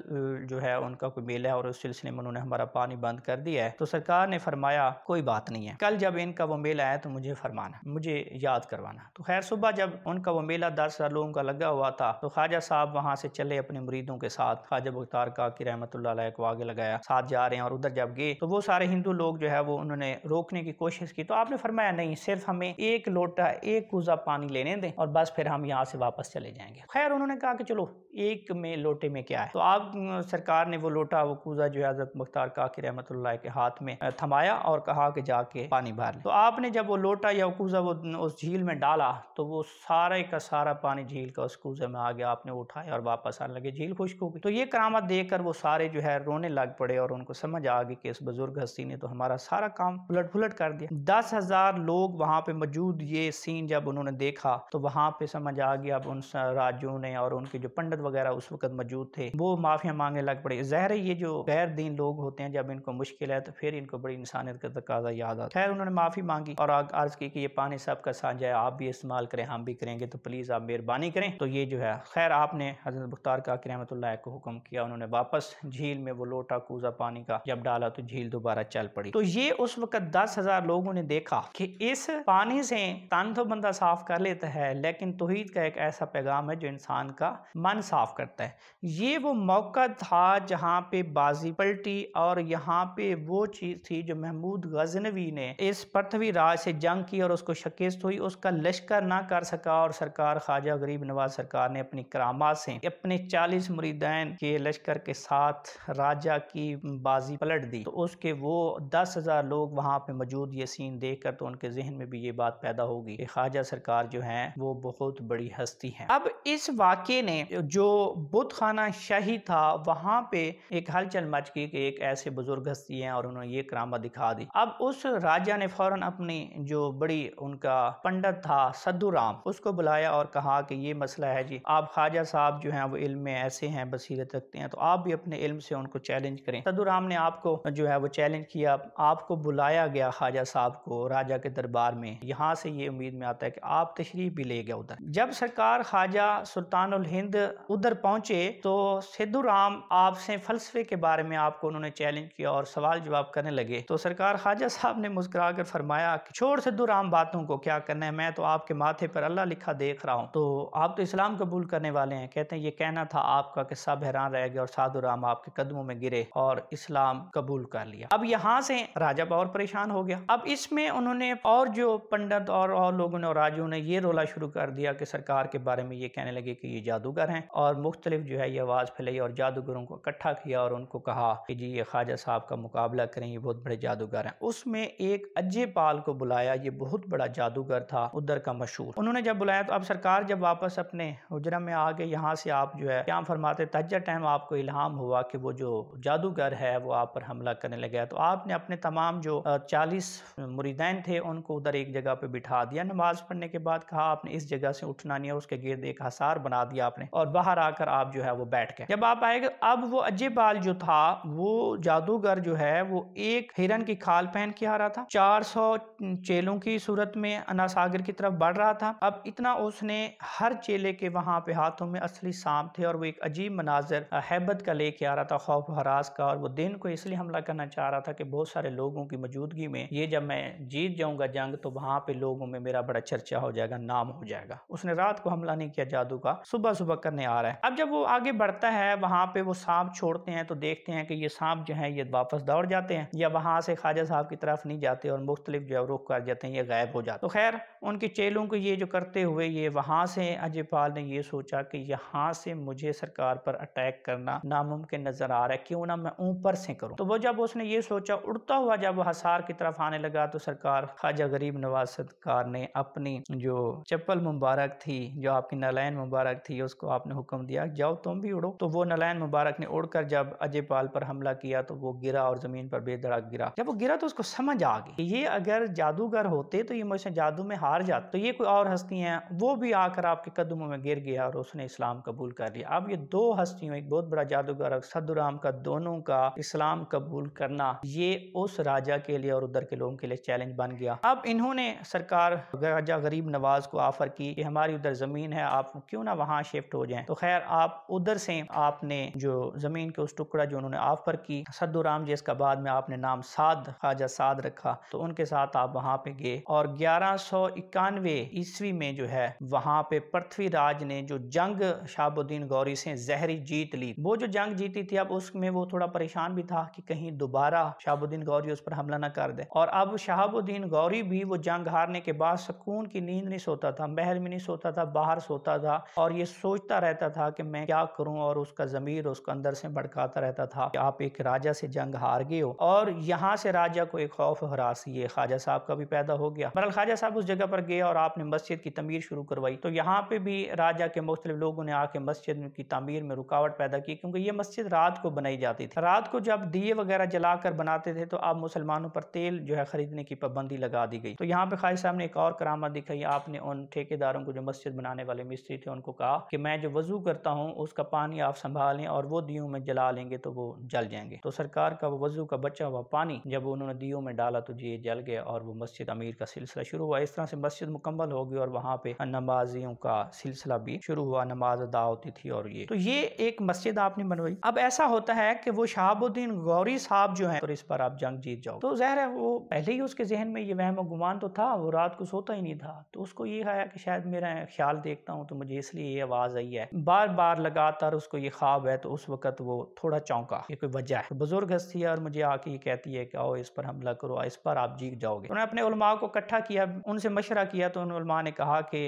Speaker 1: जो है उनका कोई मेला है और उस सिलसिले में उन्होंने हमारा पानी बंद कर दिया है तो सरकार ने फरमाया कोई बात नहीं है कल जब इनका वो मेला है तो मुझे फरमाना मुझे याद करवाना तो खैर सुबह जब उनका वो मेला दस हजार लोगों का लगा हुआ था तो ख्वाजा साहब वहाँ से चले अपने मुरीदों के साथ ख्वाजा मुख्तार काकी रहमत को आगे लगाया साथ जा रहे हैं और उधर जब गए तो वो सारे हिंदू लोग जो है वो उन्होंने रोकने की कोशिश की तो आपने फरमाया नहीं सिर्फ हमें एक लोटा एक कूजा पानी लेने दें और बस फिर हम यहाँ से वापस चले जाएंगे खैर उन्होंने कहा कि चलो एक में लोटे में क्या है तो आप सरकार ने वो लोटा वो कूजा जो है हजरत मुख्तार काकि रहमत के हाथ में थमाया और कहा कि जाके पानी भर तो आपने जब वो लोटा या कूजा वो उस झील में डाला तो वो सारे का सारा पानी झील का उस कूजे में आ गया आपने उठाया और वापस आने लगे झील खुश्क हो गई तो ये करामत देख वो सारे जो है रोने लग पड़े और उनको समझ आ गई कि इस बुजुर्ग हस्ती ने तो हमारा सारा सारा काम उलट पुलट कर दिया दस हजार लोग वहां पे मौजूद ये सीन जब उन्होंने देखा तो वहां पे समझ आ गया अब उन राजू ने और उनके जो पंडित वगैरह उस वक्त मौजूद थे वो माफिया मांगने लग पड़े जहर ये जो गैर दीन लोग होते हैं जब इनको मुश्किल है तो फिर इनको बड़ी इंसानियत का तकाजा याद आता खैर उन्होंने माफ़ी मांगी और अर्ज की कि ये पानी सबका साझा है आप भी इस्तेमाल करें हम भी करेंगे तो प्लीज़ आप मेहरबानी करें तो ये जो है खैर आपने हजरत मुख्तार का रहमतुल्लाह को हुक्म किया उन्होंने वापस झील में वो लोटा कूजा पानी का जब डाला तो झील दोबारा चल पड़ी तो ये ये उस वक्त दस हजार लोगों ने देखा कि इस पानी से तन तो बंदा साफ कर लेता है लेकिन तोहहीद का एक ऐसा पैगाम है जो इंसान का मन साफ करता है ये वो मौका था जहाँ पे बाजी पलटी और यहाँ पे वो चीज़ थी जो महमूद गजनवी ने इस पृथ्वी राज से जंग की और उसको शिकस्त हुई उसका लश्कर ना कर सका और सरकार ख्वाजा गरीब नवाज सरकार ने अपनी करामा से अपने चालीस मुरीदैन के लश्कर के साथ राजा की बाजी पलट दी तो उसके वो दस हज़ार लोग वहाँ पे मौजूद ये सीन देख कर तो उनके जहन में भी ये बात पैदा होगी कि ख्वाजा सरकार जो है वो बहुत बड़ी हस्ती है अब इस वाक्य ने जो बुत खाना शाही था वहाँ पे एक हलचल मच गई कि एक ऐसे बुजुर्ग हस्ती हैं और उन्होंने ये करामा दिखा दी अब उस राजा ने फौरन अपनी जो बड़ी उनका पंडित था सद्दू राम उसको बुलाया और कहा कि ये मसला है जी आप ख्वाजा साहब जो हैं वो इल्म में ऐसे हैं बसीरत रखते हैं तो आप भी अपने इल्म से उनको चैलेंज करें सद्दू राम ने आपको जो है वो चैलेंज किया आप आपको बुलाया गया ख्वाजा साहब को राजा के दरबार में यहाँ से ये उम्मीद में आता है कि आप तशरीफ भी ले गए उधर जब सरकार ख्वाजा सुल्तान हिंद उधर पहुंचे तो सिद्धू राम आपसे फलसफे के बारे में आपको उन्होंने चैलेंज किया और सवाल जवाब करने लगे तो सरकार ख्वाजा साहब ने मुस्कुरा कर फरमाया कि छोड़ सिद्धू राम बातों को क्या करना है मैं तो आपके माथे पर अल्लाह लिखा देख रहा हूँ तो आप तो इस्लाम कबूल करने वाले हैं कहते हैं ये कहना था आपका कि सब हैरान रह गए और साधु राम आपके कदमों में गिरे और इस्लाम कबूल कर लिया अब यहाँ से राजा और परेशान हो गया अब इसमें उन्होंने और जो पंडित और और लोगों ने और राजों ने ये रोला शुरू कर दिया कि सरकार के बारे में ये कहने लगे कि ये जादूगर हैं और मुख्तलिफ जो है ये आवाज़ फैलाई और जादूगरों को इकट्ठा किया और उनको कहा कि जी ये ख्वाजा साहब का मुकाबला करें ये बहुत बड़े जादूगर हैं उसमें एक अजय पाल को बुलाया ये बहुत बड़ा जादूगर था उधर का मशहूर उन्होंने जब बुलाया तो अब सरकार जब वापस अपने उजरा में आ गए यहाँ से आप जो है क्या फरमाते तजा टाइम आपको इल्हाम हुआ कि वो जो जादूगर है वो आप पर हमला करने लगे तो आपने अपने तमाम तमाम जो चालीस मुरीदैन थे उनको उधर एक जगह पे बिठा दिया नमाज पढ़ने के बाद कहा आपने इस जगह से उठना नहीं है उसके गिर्द एक हसार बना दिया आपने और बाहर आकर आप जो है वो बैठ गए जब आप आएगा अब वो अजय बाल जो था वो जादूगर जो है वो एक हिरन की खाल पहन के आ रहा था चार सौ चेलों की सूरत में अना सागर की तरफ बढ़ रहा था अब इतना उसने हर चेले के वहां पे हाथों में असली सांप थे और वो एक अजीब मनाजर हैबत का लेके आ रहा था खौफ हरास का और वो दिन को इसलिए हमला करना चाह रहा था कि बहुत सारे लोग लोगों की मौजूदगी में ये जब मैं जीत जाऊंगा जंग तो वहां पे लोगों में मेरा बड़ा चर्चा हो जाएगा नाम हो जाएगा उसने रात को हमला नहीं किया जादू का सुबह सुबह करने आ रहा है अब जब वो आगे बढ़ता है वहां पे वो सांप छोड़ते हैं तो देखते हैं कि ये सांप जो है ये वापस दौड़ जाते हैं या वहां से ख्वाजा साहब की तरफ नहीं जाते और मुख्तलिफ जो रुख कर जाते हैं ये गायब हो जाते तो खैर उनकी चेलों को ये जो करते हुए ये वहां से अजय पाल ने ये सोचा कि यहाँ से मुझे सरकार पर अटैक करना नामुमकिन नजर आ रहा है क्यों ना मैं ऊपर से करूँ तो वो जब उसने ये सोचा उड़ता हुआ जब हसार की तरफ आने लगा तो सरकार ख्वाजा गरीब नवाज सरकार ने अपनी जो चप्पल मुबारक थी जो आपकी नलैन मुबारक थी उसको आपने हुक्म दिया जाओ तुम भी उड़ो तो वो नलैन मुबारक ने उड़कर जब अजय पाल पर हमला किया तो वो गिरा और जमीन पर बेदड़क गिरा जब वो गिरा तो उसको समझ आ गई ये अगर जादूगर होते तो ये मुझसे जादू में हार जाते तो ये कोई और हस्ती है वो भी आकर आपके कदमों में गिर गया और उसने इस्लाम कबूल कर लिया अब ये दो हस्तियों एक बहुत बड़ा जादूगर सदुराम का दोनों का इस्लाम कबूल करना ये उस राजा के लिए और उधर के लोगों के लिए चैलेंज बन गया अब इन्होंने सरकार राजा गरीब नवाज को ऑफर की कि हमारी उधर ज़मीन है आप क्यों ना वहाँ शिफ्ट हो जाएं तो खैर आप उधर से आपने जो ज़मीन के उस टुकड़ा जो उन्होंने ऑफर की सद्दुराम जी इसका बाद में आपने नाम साध ख्वाजा साद रखा तो उनके साथ आप वहाँ पे गए और ग्यारह सौ इक्यानवे ईस्वी में जो है वहाँ पे पृथ्वीराज ने जो जंग शाहबुद्दीन गौरी से जहरी जीत ली वो जो जंग जीती थी अब उसमें वो थोड़ा परेशान भी था कि कहीं दोबारा शाहबुद्दीन गौरी फौजी उस पर हमला न कर दे और अब शहाबुद्दीन गौरी भी वो जंग हारने के बाद सुकून की नींद नहीं सोता था महल में नहीं सोता था बाहर सोता था और ये सोचता रहता था कि मैं क्या करूं और उसका जमीर उसको अंदर से भड़काता रहता था कि आप एक राजा से जंग हार गए हो और यहाँ से राजा को एक खौफ हरास ये ख्वाजा साहब का भी पैदा हो गया बरल ख्वाजा साहब उस जगह पर गए और आपने मस्जिद की तमीर शुरू करवाई तो यहाँ पे भी राजा के मुख्तलिफ लोगों ने आके मस्जिद की तमीर में रुकावट पैदा की क्योंकि ये मस्जिद रात को बनाई जाती थी रात को जब दिए वगैरह जलाकर बनाते थे तो अब मुसलमानों पर तेल जो है ख़रीदने की पाबंदी लगा दी गई तो यहाँ पे खालिद साहब ने एक और करामत दिखाई आपने उन ठेकेदारों को जो मस्जिद बनाने वाले मिस्त्री थे उनको कहा कि मैं जो वजू करता हूँ उसका पानी आप संभालें और वो दियो में जला लेंगे तो वो जल जाएंगे तो सरकार का वो वजू का बचा हुआ पानी जब उन्होंने दियो में डाला तो ये जल गया और वो मस्जिद अमीर का सिलसिला शुरू हुआ इस तरह से मस्जिद मुकम्मल हो गई और वहाँ पे नमाजियों का सिलसिला भी शुरू हुआ नमाज अदा होती थी और ये तो ये एक मस्जिद आपने बनवाई अब ऐसा होता है कि वो शहाबुद्दीन गौरी साहब जो है और तो इस पर आप जंग जीत जाओ तो जहर है वो पहले ही उसके जहन में ये वहम गुमान तो था वो रात को सोता ही नहीं था तो उसको ये आया कि शायद मेरा ख्याल देखता हूँ तो मुझे इसलिए ये आवाज़ आई है बार बार लगातार उसको ये ख्वाब है तो उस वक्त वो थोड़ा चौंका ये कोई वजह है तो बुजुर्ग हस्ती है और मुझे आके ये कहती है कि आओ इस पर हमला करो इस पर आप जीत जाओगे उन्होंने अपने उलमा को इकट्ठा किया उनसे मशरा किया तो उलमा ने कहा कि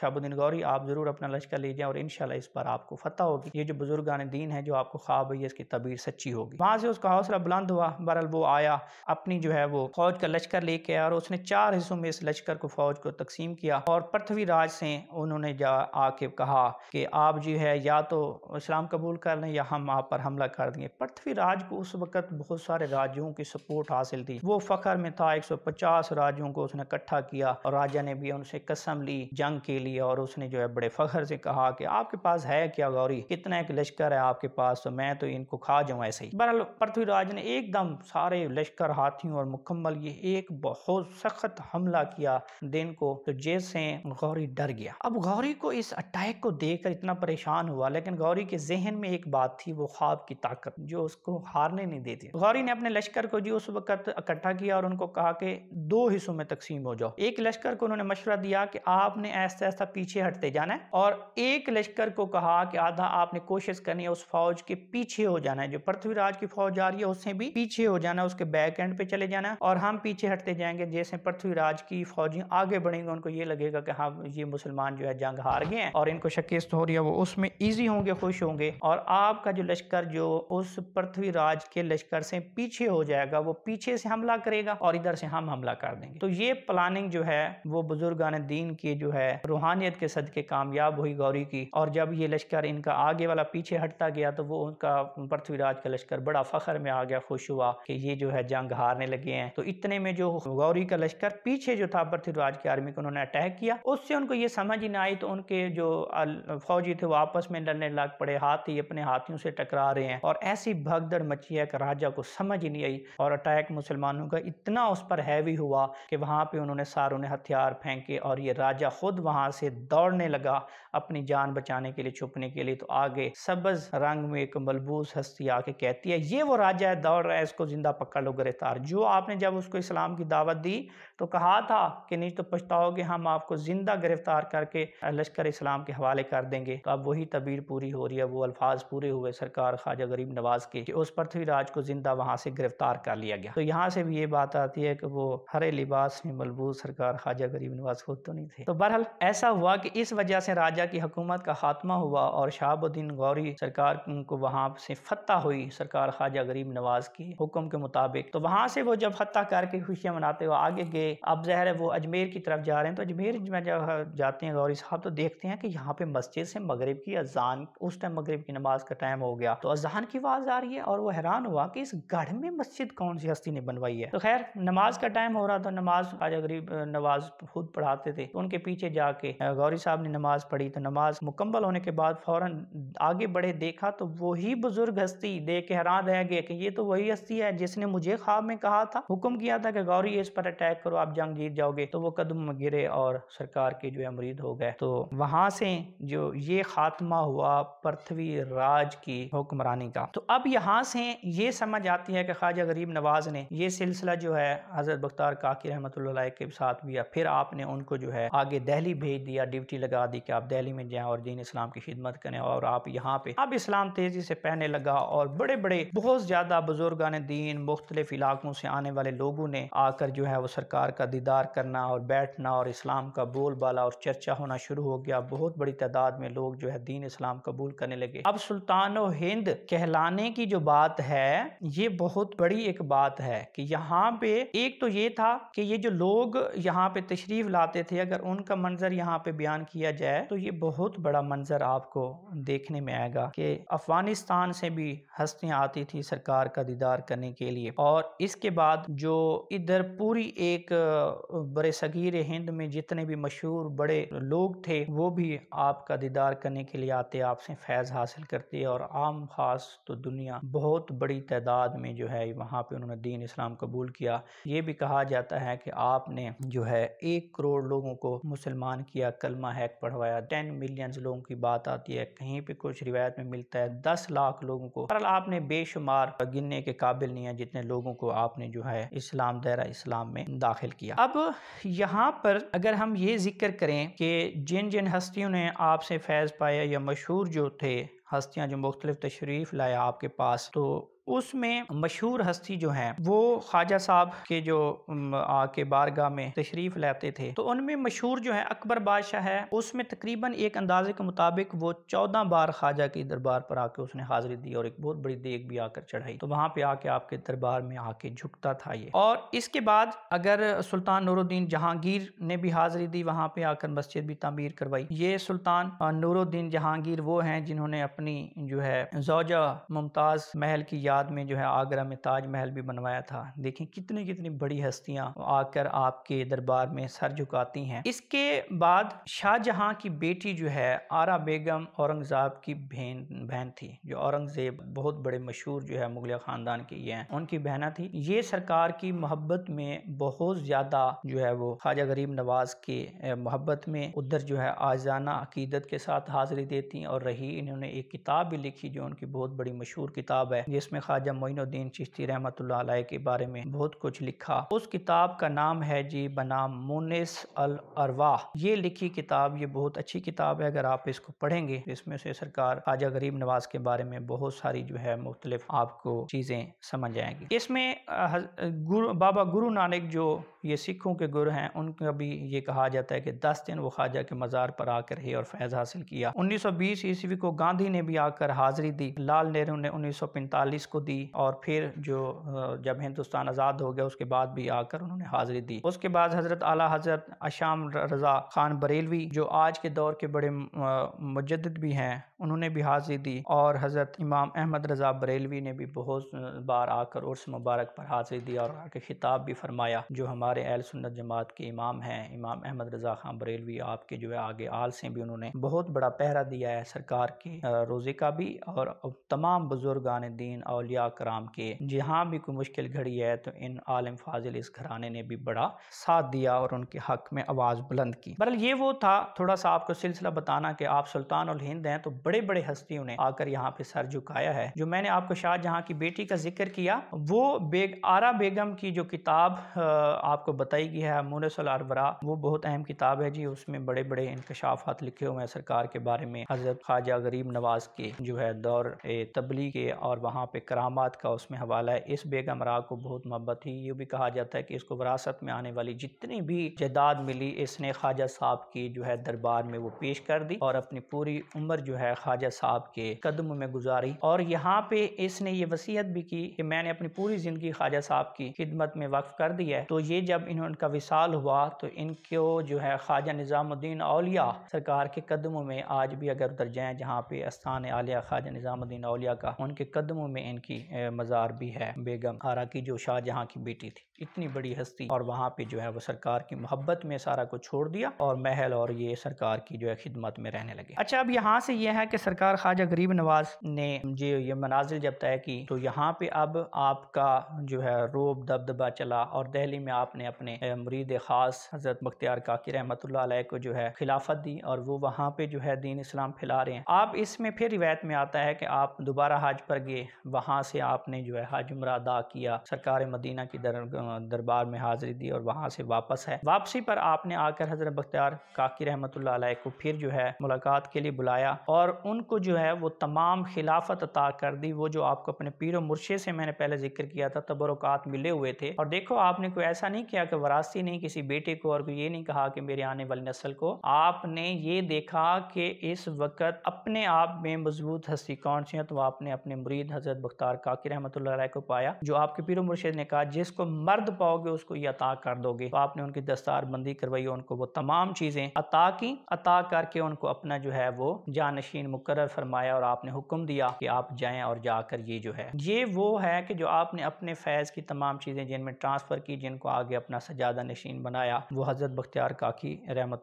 Speaker 1: शाहबुद्दीन गौरी आप ज़रूर अपना लश्कर ले जाए और इन इस पर आपको फतह होगी ये जो बुजुर्गान दीन है जो आपको ख्वाब है इसकी तबीर सच्ची होगी वहां से उसका हौसला बुलंद हुआ बरल वो आया अपनी जो है वो फौज का लश्कर लेके आया और उसने चार हिस्सों में इस लश्कर को फौज को तकसीम किया और पृथ्वीराज से उन्होंने जा आके कहा कि आप जो है या तो इस्लाम कबूल कर लें या हम आप पर हमला कर देंगे पृथ्वीराज को उस वक्त बहुत सारे राज्यों की सपोर्ट हासिल थी वो फखर में था पचास राज्यों को उसने इकट्ठा किया और राजा ने भी उनसे कसम ली जंग के लिए और उसने जो है बड़े फखर से कहा कि आपके पास है क्या गौरी कितना एक लश्कर है आपके पास तो मैं तो इनको खा जाऊँ ऐसे ही बहरहाल पृथ्वीराज ने एकदम सारे लश्कर लश्कर हाथियों और मुकम्मल ये एक बहुत सख्त हमला किया दिन को तो जैसे गौरी डर गया अब गौरी को इस अटैक को देखकर इतना परेशान हुआ लेकिन गौरी के जहन में एक बात थी वो ख्वाब की ताकत जो उसको हारने नहीं देती गौरी ने अपने लश्कर को जी उस वक्त इकट्ठा किया और उनको कहा कि दो हिस्सों में तकसीम हो जाओ एक लश्कर को उन्होंने मशवरा दिया कि आपने ऐसा ऐसा पीछे हटते जाना है और एक लश्कर को कहा कि आधा आपने कोशिश करनी है उस फौज के पीछे हो जाना है जो पृथ्वीराज की फौज आ रही है उससे भी पीछे हो जाना है उसके बैक एंड पे चले जाना और हम पीछे हटते जाएंगे जैसे पृथ्वीराज की फौजी आगे बढ़ेंगे उनको ये लगेगा कि हाँ ये मुसलमान जो है जंग हार गए हैं और इनको शिकस्त हो रही है वो उसमें ईजी होंगे खुश होंगे और आपका जो लश्कर जो उस पृथ्वीराज के लश्कर से पीछे हो जाएगा वो पीछे से हमला करेगा और इधर से हम हमला कर देंगे तो ये प्लानिंग जो है वो बुजुर्गान दीन की जो है रूहानियत के सदके कामयाब हुई गौरी की और जब ये लश्कर इनका आगे वाला पीछे हटता गया तो वो उनका पृथ्वीराज का लश्कर बड़ा फखर में आ गया खुश हुआ कि ये जो है जंग हारने लगे हैं तो इतने में जो गौरी का लश्कर पीछे जो था पृथ्वीराज की आर्मी को उन्होंने अटैक किया उससे उनको ये समझ ही ना आई तो उनके जो फौजी थे वो आपस में लड़ने लग पड़े हाथी अपने हाथियों से टकरा रहे हैं और ऐसी भगदड़ मची है कि राजा को समझ ही नहीं आई और अटैक मुसलमानों का इतना उस पर हैवी हुआ कि वहाँ पर उन्होंने सारों ने हथियार फेंके और ये राजा खुद वहाँ से दौड़ने लगा अपनी जान बचाने के लिए छुपने के लिए तो आगे सबज रंग में एक मलबूस हस्ती आके कहती है ये वो राजा है दौड़ रहा है इसको जिंदा पकड़ लो गिरफ्तार जो आपने जब उसको इस्लाम की दावत दी तो कहा था कि नहीं तो पछताओगे हम आपको ज़िंदा गिरफ्तार करके लश्कर इस्लाम के हवाले कर देंगे तो अब वही तबीर पूरी हो रही है वो अल्फाज पूरे हुए सरकार ख्वाजा गरीब नवाज के कि उस पृथ्वीराज को ज़िंदा वहां से गिरफ्तार कर लिया गया तो यहाँ से भी ये बात आती है कि वो हरे लिबास में मलबूस सरकार ख्वाजा गरीब नवाज खुद तो नहीं थे तो बहरहाल ऐसा हुआ कि इस वजह से राजा की हुकूमत का खात्मा हुआ और शहाबुद्दीन गौरी सरकार को वहां से फतह हुई सरकार ख्वाजा गरीब नवाज के हुक्म के मुताबिक मुताबिक तो वहां से वो जब हत्या करके खुशियां मनाते हुए आगे गए अब जहर है वो अजमेर की तरफ जा रहे हैं तो अजमेर में जब जाते हैं गौरी साहब तो देखते हैं कि यहाँ पे मस्जिद से मगरब की अजान उस टाइम मगरब की नमाज का टाइम हो गया तो अजान की आवाज़ आ रही है और वो हैरान हुआ कि इस गढ़ में मस्जिद कौन सी हस्ती ने बनवाई है तो खैर नमाज का टाइम हो रहा था नमाज आज गरीब नवाज खुद पढ़ाते थे तो उनके पीछे जाके गौरी साहब ने नमाज पढ़ी तो नमाज मुकम्मल होने के बाद फौरन आगे बढ़े देखा तो वही बुजुर्ग हस्ती देख के हैरान रह गए कि ये तो वही हस्ती है जिसने मुझे मुझे ख्वाब में कहा था हुक्म किया था कि गौरी इस पर अटैक करो आप जंग जीत जाओगे तो वो कदम गिरे और सरकार के जो है मरीद हो गए तो वहां से जो ये खात्मा हुआ पृथ्वी राज की हुक्मरानी का तो अब यहाँ से ये समझ आती है कि ख्वाजा गरीब नवाज ने ये सिलसिला जो है हजरत बख्तार काकी रहमत के साथ भी फिर आपने उनको जो है आगे दहली भेज दिया ड्यूटी लगा दी कि आप दहली में जाए और दीन इस्लाम की खिदमत करें और आप यहाँ पे अब इस्लाम तेजी से पहने लगा और बड़े बड़े बहुत ज्यादा बुजुर्गान दीन मुख्तलि मुख्तलिफ इलाकों से आने वाले लोगों ने आकर जो है वो सरकार का दीदार करना और बैठना और इस्लाम का बोल बाला और चर्चा होना शुरू हो गया बहुत बड़ी तादाद में लोग जो है दीन इस्लाम कबूल करने लगे अब सुल्तान हिंद कहलाने की जो बात है ये बहुत बड़ी एक बात है कि यहाँ पे एक तो ये था कि ये जो लोग यहाँ पे तशरीफ लाते थे अगर उनका मंजर यहाँ पे बयान किया जाए तो ये बहुत बड़ा मंजर आपको देखने में आएगा कि अफगानिस्तान से भी हस्तियां आती थी सरकार का दीदार करने के लिए और और इसके बाद जो इधर पूरी एक बड़े सगीर हिंद में जितने भी मशहूर बड़े लोग थे वो भी आपका दीदार करने के लिए आते आपसे फैज़ हासिल करते और आम खास तो दुनिया बहुत बड़ी तादाद में जो है वहाँ पे उन्होंने दीन इस्लाम कबूल किया ये भी कहा जाता है कि आपने जो है एक करोड़ लोगों को मुसलमान किया कलमा हैक पढ़वाया टेन मिलियंस लोगों की बात आती है कहीं पे कुछ रिवायत में मिलता है दस लाख लोगों को आपने बेशुमार गिनने के काबिल नहीं है जितने लोग लोगों को आपने जो है इस्लाम दायरा इस्लाम में दाखिल किया अब यहाँ पर अगर हम ये जिक्र करें कि जिन जिन हस्तियों ने आपसे फैज़ पाया या मशहूर जो थे हस्तियाँ जो मुख्तलिफ तशरीफ़ लाया आपके पास तो उसमें मशहूर हस्ती जो है वो ख्वाजा साहब के जो आके बारगाह में तशरीफ लाते थे तो उनमें मशहूर जो है अकबर बादशाह है उसमें तकरीबन एक अंदाजे के मुताबिक वो चौदह बार ख्वाजा के दरबार पर आके उसने हाजिरी दी और एक बहुत बड़ी देख भी आकर चढ़ाई तो वहां पे आके आपके दरबार में आके झुकता था ये और इसके बाद अगर सुल्तान नूरुद्दीन जहांगीर ने भी हाजिरी दी वहां पर आकर मस्जिद भी तमीर करवाई ये सुल्तान नूरुद्दीन जहांगीर वो हैं जिन्होंने अपनी जो है जोजा मुमताज़ महल की याद बाद में जो है आगरा में ताजमहल भी बनवाया था देखें कितनी कितनी बड़ी हस्तियां आकर आपके दरबार में सर झुकाती हैं इसके बाद शाहजहां की बेटी जो है आरा बेगम औरंगज़ेब की बहन बहन थी जो औरंगज़ेब बहुत बड़े मशहूर जो है मुगल ख़ानदान की ये हैं उनकी बहना थी ये सरकार की मोहब्बत में बहुत ज़्यादा जो है वो ख्वाजा गरीब नवाज के मोहब्बत में उधर जो है आजाना अकीदत के साथ हाजिरी देती और रही इन्होंने एक किताब भी लिखी जो उनकी बहुत बड़ी मशहूर किताब है जिसमें ख्वाजा मोइनुद्दीन चिश्ती रहमत के बारे में बहुत कुछ लिखा उस किताब का नाम है जी बनाम मुनिस अल अरवाह ये लिखी किताब ये बहुत अच्छी किताब है अगर आप इसको पढ़ेंगे इसमें से सरकार ख्वाजा गरीब नवाज के बारे में बहुत सारी जो है मुख्तलिफ आपको चीज़ें समझ आएंगी इसमें गुरु, बाबा गुरु नानक जो ये सिखों के गुरु हैं उनका भी ये कहा जाता है कि दस दिन वो ख्वाजा के मज़ार पर आकर रहे और फैज़ हासिल किया उन्नीस सौ बीस ईस्वी को गांधी ने भी आकर हाजिरी दी लाल नेहरू ने उन्नीस सौ पैंतालीस इसको दी और फिर जो जब हिंदुस्तान आज़ाद हो गया उसके बाद भी आकर उन्होंने हाज़िरी दी उसके बाद हज़रत आला हज़रत अशाम रज़ा खान बरेलवी जो आज के दौर के बड़े मुजद भी हैं उन्होंने भी हाजिरी दी और हज़रत इमाम अहमद रज़ा बरेलवी ने भी बहुत बार आकर उर्स मुबारक पर हाजिरी दी और आके खिताब भी फरमाया जो हमारे अहल सुन्नत जमात के इमाम हैं इमाम अहमद रज़ा खान बरेलवी आपके जो है आगे आल से भी उन्होंने बहुत बड़ा पहरा दिया है सरकार के रोज़े का भी और तमाम बुजुर्ग आने दीन अलिया कराम के जहाँ भी कोई मुश्किल घड़ी है तो इन आलम फाजिल इस घराने ने भी बड़ा साथ दिया और उनके हक में आवाज़ बुलंद की बल ये वो था थोड़ा सा आपको सिलसिला बताना कि आप सुल्तान हिंद हैं तो बड़े बड़े हस्तियों ने आकर यहाँ पे सर झुकाया है जो मैंने आपको शाहजहाँ की बेटी का जिक्र किया वो बेग आरा बेगम की जो किताब आपको बताई गई है मोनसल वो बहुत अहम किताब है जी उसमें बड़े बड़े इंकशाफात लिखे हुए हैं सरकार के बारे में हजरत ख्वाजा गरीब नवाज के जो है दौर तबली के और वहाँ पे करामात का उसमें हवाला है इस बेगम रा को बहुत मोहब्बत थी ये भी कहा जाता है कि इसको विरासत में आने वाली जितनी भी जदाद मिली इसने ख्वाजा साहब की जो है दरबार में वो पेश कर दी और अपनी पूरी उम्र जो है ख्वाजा साहब के कदम में गुजारी और यहाँ पे इसने ये वसीयत भी की कि मैंने अपनी पूरी ज़िंदगी ख्वाजा साहब की खिदमत में वक्फ कर दी है तो ये जब इन्होंने का विशाल हुआ तो इनको जो है ख्वाजा निज़ामुद्दीन अलिया सरकार के कदमों में आज भी अगर उधर जाएँ जहाँ पे अस्थान आलिया ख्वाजा निज़ामुद्दीन अलिया का उनके कदमों में इनकी मज़ार भी है बेगम आरा की जो शाहजहाँ की बेटी थी इतनी बड़ी हस्ती और वहाँ पे जो है वो सरकार की मोहब्बत में सारा कुछ छोड़ दिया और महल और ये सरकार की जो है खिदमत में रहने लगे अच्छा अब यहाँ से यह है कि सरकार ख्वाजा गरीब नवाज ने जो ये मनाजिल जब तय की तो यहाँ पे अब आपका जो है रोब दबदबा चला और दहली में आपने अपने मुरीद ख़ास हज़रत बख्तियार काकी रहमत को जो है खिलाफत दी और वो वहाँ पे जो है दीन इस्लाम फैला रहे हैं आप इसमें फिर रिवायत में आता है कि आप दोबारा हज पर गए वहाँ से आपने जो है हज उम्र अदा किया सरकार मदीना की दरबार में हाजिरी दी और वहाँ से वापस है वापसी पर आपने आकर हजरत बख्तियार काकी रहमत को फिर जो है मुलाकात के लिए बुलाया और उनको जो है वो तमाम खिलाफत अता कर दी वो जो आपको अपने पीर और मुर्शे से मैंने पहले जिक्र किया था तबरुकात मिले हुए थे और देखो आपने कोई ऐसा नहीं किया कि वरासी नहीं किसी बेटे को और ये नहीं कहा कि मेरे आने वाली नस्ल को आपने ये देखा कि इस वक्त अपने आप में मजबूत हस्ती कौन सी है तो आपने अपने मुरीद हजरत बख्तार काकिर रहमत को पाया जो आपके पीर मुर्शे ने कहा जिसको मर्द पाओगे उसको ये अता कर दोगे तो आपने उनकी दस्तार बंदी करवाई उनको वो तमाम चीज़ें अता की अता करके उनको अपना जो है वो जानशीन मुकर फरमाया और आपने हुक्म दिया कि आप जाएं और जाकर ये जो है ये वो है कि जो आपने अपने फैज़ की तमाम चीज़ें जिनमें ट्रांसफ़र की जिनको आगे अपना सजादा नशीन बनाया वो हज़रत बख्तियार काकी रहमत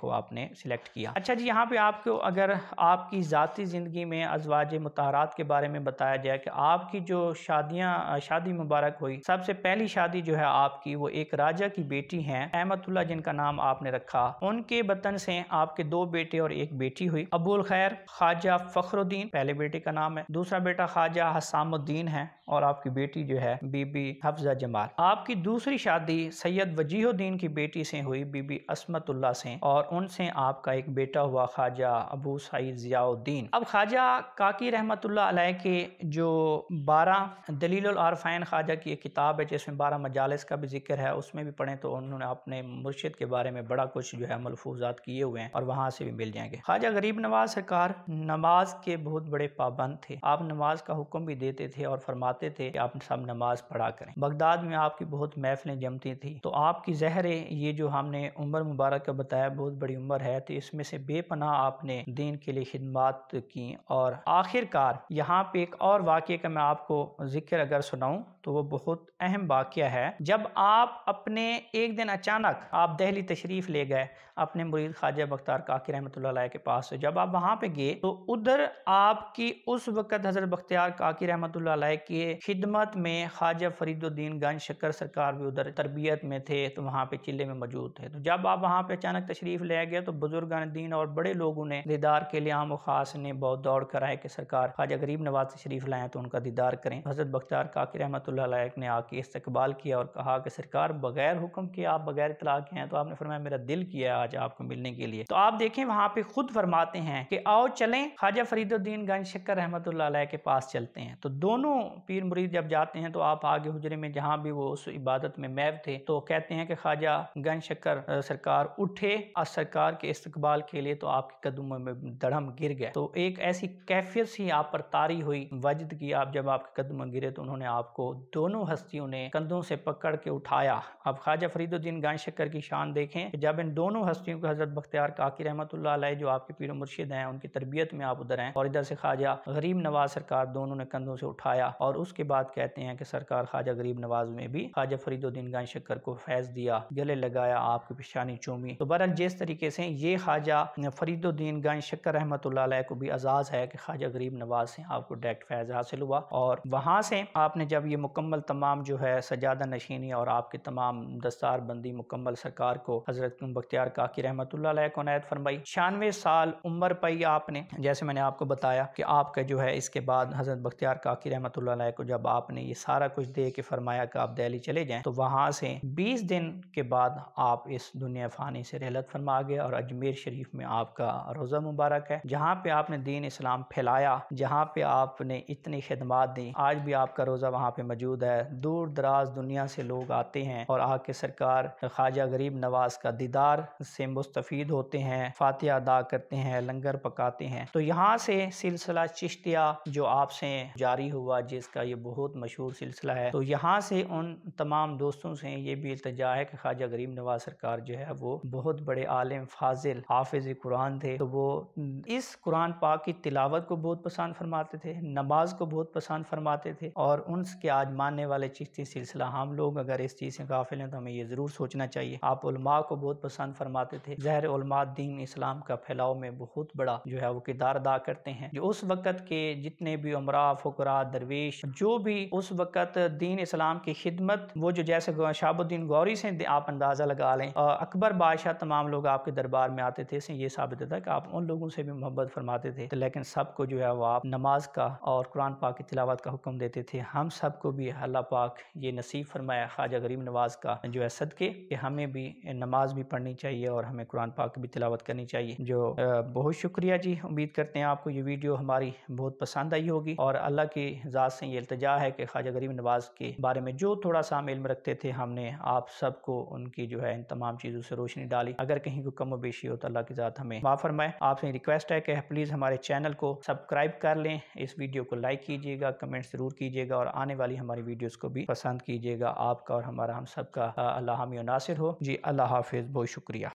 Speaker 1: को आपने सिलेक्ट किया अच्छा जी यहाँ पे आपको अगर आपकी ज़ाती ज़िंदगी में अजवाज मुतारात के बारे में बताया जाए कि आपकी जो शादियाँ शादी मुबारक हुई सबसे पहली शादी जो है आपकी वो एक राजा की बेटी हैं अहमदुल्ला जिनका नाम आपने रखा उनके बतन से आपके दो बेटे और एक बेटी हुई अबुल खैर ख्वाजा फखरुद्दीन पहले बेटे का नाम है दूसरा बेटा ख्वाजा हसामुद्दीन है और आपकी बेटी जो है बीबी हफ्जा जमाल आपकी दूसरी शादी सैयद वजीहुद्दीन की बेटी से हुई बीबी असमतुल्ला से और उनसे आपका एक बेटा हुआ ख्वाजा अबू सईद जियाउद्दीन अब ख्वाजा काकी रहमतुल्ला अलैह के जो बारह दलील आरफान ख्वाजा की एक किताब है जिसमें बारह मजालस का भी जिक्र है उसमें भी पढ़े तो उन्होंने अपने मुर्शद के बारे में बड़ा कुछ जो है मलफूजात किए हुए हैं और वहां से भी मिल जाएंगे ख्वाजा गरीब नवाज सरकार सरकार नमाज के बहुत बड़े पाबंद थे आप नमाज का हुक्म भी देते थे और फरमाते थे कि आप सब नमाज पढ़ा करें बगदाद में आपकी बहुत महफिलें जमती थी तो आपकी जहर ये जो हमने उम्र मुबारक का बताया बहुत बड़ी उम्र है तो इसमें से बेपना आपने दीन के लिए खिदमत की और आखिरकार यहाँ पे एक और वाक्य का मैं आपको जिक्र अगर सुनाऊँ तो वो बहुत अहम वाक्य है जब आप अपने एक दिन अचानक आप दहली तशरीफ़ ले गए अपने मुरीद ख्वाजा बख्तार काकी रहमत के पास तो जब आप वहाँ पे गए तो उधर आपकी उस वक़्त हज़रत बख्तियार काकी रहमत की खिदमत में ख्वाजा फरीदुद्दीन गंज शक्कर सरकार भी उधर तरबियत में थे तो वहाँ पे चिल्ले में मौजूद थे तो जब आप वहाँ पे अचानक तशरीफ़ ले गए तो बुजुर्ग दीन और बड़े लोगों ने दीदार के लिए आम खास ने बहुत दौड़ कराए कि सरकार ख्वाजा गरीब नवाज तशरीफ़ लाएं तो उनका दीदार करें हज़रत बख्तियार काकी रहमत लायक ने आके इस्तबाल किया और कहा कि सरकार बगैर हुक्म के आप बगैर इतला के हैं तो आपने फरमाया मेरा दिल किया आज आपको मिलने के लिए तो आप देखें वहाँ पे खुद फरमाते हैं कि आओ चलें ख्वाजा फरीदुद्दीन गंज शक्कर रहमत के पास चलते हैं तो दोनों पीर मुरीद जब जाते हैं तो आप आगे हुजरे में जहाँ भी वो उस इबादत में मैब थे तो कहते हैं कि ख्वाजा गंज शक्कर सरकार उठे और सरकार के इस्तबाल के लिए तो आपके कदमों में दड़म गिर गए तो एक ऐसी कैफियत सी आप पर तारी हुई वजद की आप जब आपके कदम गिरे तो उन्होंने आपको दोनों हस्तियों ने कंधों से पकड़ के उठाया अब ख्वाजा फरीदुद्दीन गान शक्कर की शान देखें जब इन दोनों हस्तियों को हजरत बख्तियार काकी रहमत जो आपके पीर मुर्शिद हैं उनकी तरबियत में आप उधर हैं और इधर से ख्वाजा गरीब नवाज सरकार दोनों ने कंधों से उठाया और उसके बाद कहते हैं कि सरकार ख्वाजा गरीब नवाज में भी ख्वाजा फरीदुद्दीन गान शक्कर को फैज दिया गले लगाया आपकी पिशानी चूमी तो बहरल जिस तरीके से ये ख्वाजा फरीदुद्दीन गान शक्कर रहमत को भी आजाज है कि ख्वाजा गरीब नवाज से आपको डायरेक्ट फैज हासिल हुआ और वहां से आपने जब ये मुकम्मल तमाम जो है सजादा नशीनी और आपके तमाम दस्तार बंदी मुकम्मल सरकार को हज़रत बख्तियार काकी रहमत को नायत फरमाई छियानवे साल उम्र पाई आपने जैसे मैंने आपको बताया कि आपका जो है इसके बाद हज़रत बख्तियार काकी रहमत को जब आपने ये सारा कुछ दे के फरमाया कि आप दहली चले जाए तो वहाँ से बीस दिन के बाद आप इस दुनिया फ़ानी से रहलत फरमा गए और अजमेर शरीफ में आपका रोज़ा मुबारक है जहाँ पे आपने दीन इस्लाम फैलाया जहाँ पे आपने इतनी खिदमत दी आज भी आपका रोज़ा वहाँ पे मौजूद है दूर दराज दुनिया से लोग आते हैं और आके सरकार ख्वाजा गरीब नवाज का दीदार से मुस्तफ़ होते हैं फातिहा अदा करते हैं लंगर पकाते हैं तो यहाँ से सिलसिला चिश्तिया जो आपसे जारी हुआ जिसका ये बहुत मशहूर सिलसिला है तो यहाँ से उन तमाम दोस्तों से ये भी इल्तजा है कि ख्वाजा गरीब नवाज सरकार जो है वो बहुत बड़े आलिम फाजिल हाफिज कुरान थे तो वो इस कुरान पाक की तिलावत को बहुत पसंद फरमाते थे नमाज को बहुत पसंद फरमाते थे और उनके आज मानने वाले चिश्ती सिलसिला हम लोग अगर इस चीज़ से गाफिल हैं तो हमें ये ज़रूर सोचना चाहिए आप उलमा को बहुत पसंद फरमाते थे जहर उलमा दीन इस्लाम का फैलाव में बहुत बड़ा जो है वो किरदार अदा करते हैं जो उस वक्त के जितने भी उमरा फकरा दरवेश जो भी उस वक्त दीन इस्लाम की खिदमत वो जो जैसे शाहबुद्दीन गौरी से आप अंदाज़ा लगा लें अकबर बादशाह तमाम लोग आपके दरबार में आते थे इसे ये साबित होता है कि आप उन लोगों से भी मोहब्बत फरमाते थे तो लेकिन सबको जो है वो आप नमाज का और कुरान पाक की तिलावत का हुक्म देते थे हम सबको भी अल्लाह पाक ये नसीब फरमाया ख्वाजा गरीब नवाज़ का जो है सदके कि हमें भी नमाज भी पढ़नी चाहिए और हमें कुरान पाक की भी तिलावत करनी चाहिए जो बहुत शुक्रिया जी उम्मीद करते हैं आपको ये वीडियो हमारी बहुत पसंद आई होगी और अल्लाह की ज़ात से ये अल्तजा है कि ख्वाजा गरीब नवाज़ के बारे में जो थोड़ा सा हम इल्म रखते थे हमने आप सबको उनकी जो है इन तमाम चीज़ों से रोशनी डाली अगर कहीं को कम बेशी हो तो अल्लाह की ज़ात हमें माफ़र फरमाए आपसे रिक्वेस्ट है कि प्लीज़ हमारे चैनल को सब्सक्राइब कर लें इस वीडियो को लाइक कीजिएगा कमेंट ज़रूर कीजिएगा और आने वाली हम हमारी वीडियोस को भी पसंद कीजिएगा आपका और हमारा हम सबका अल्लाह हमी नासिर हो जी अल्लाह हाफिज़ बहुत शुक्रिया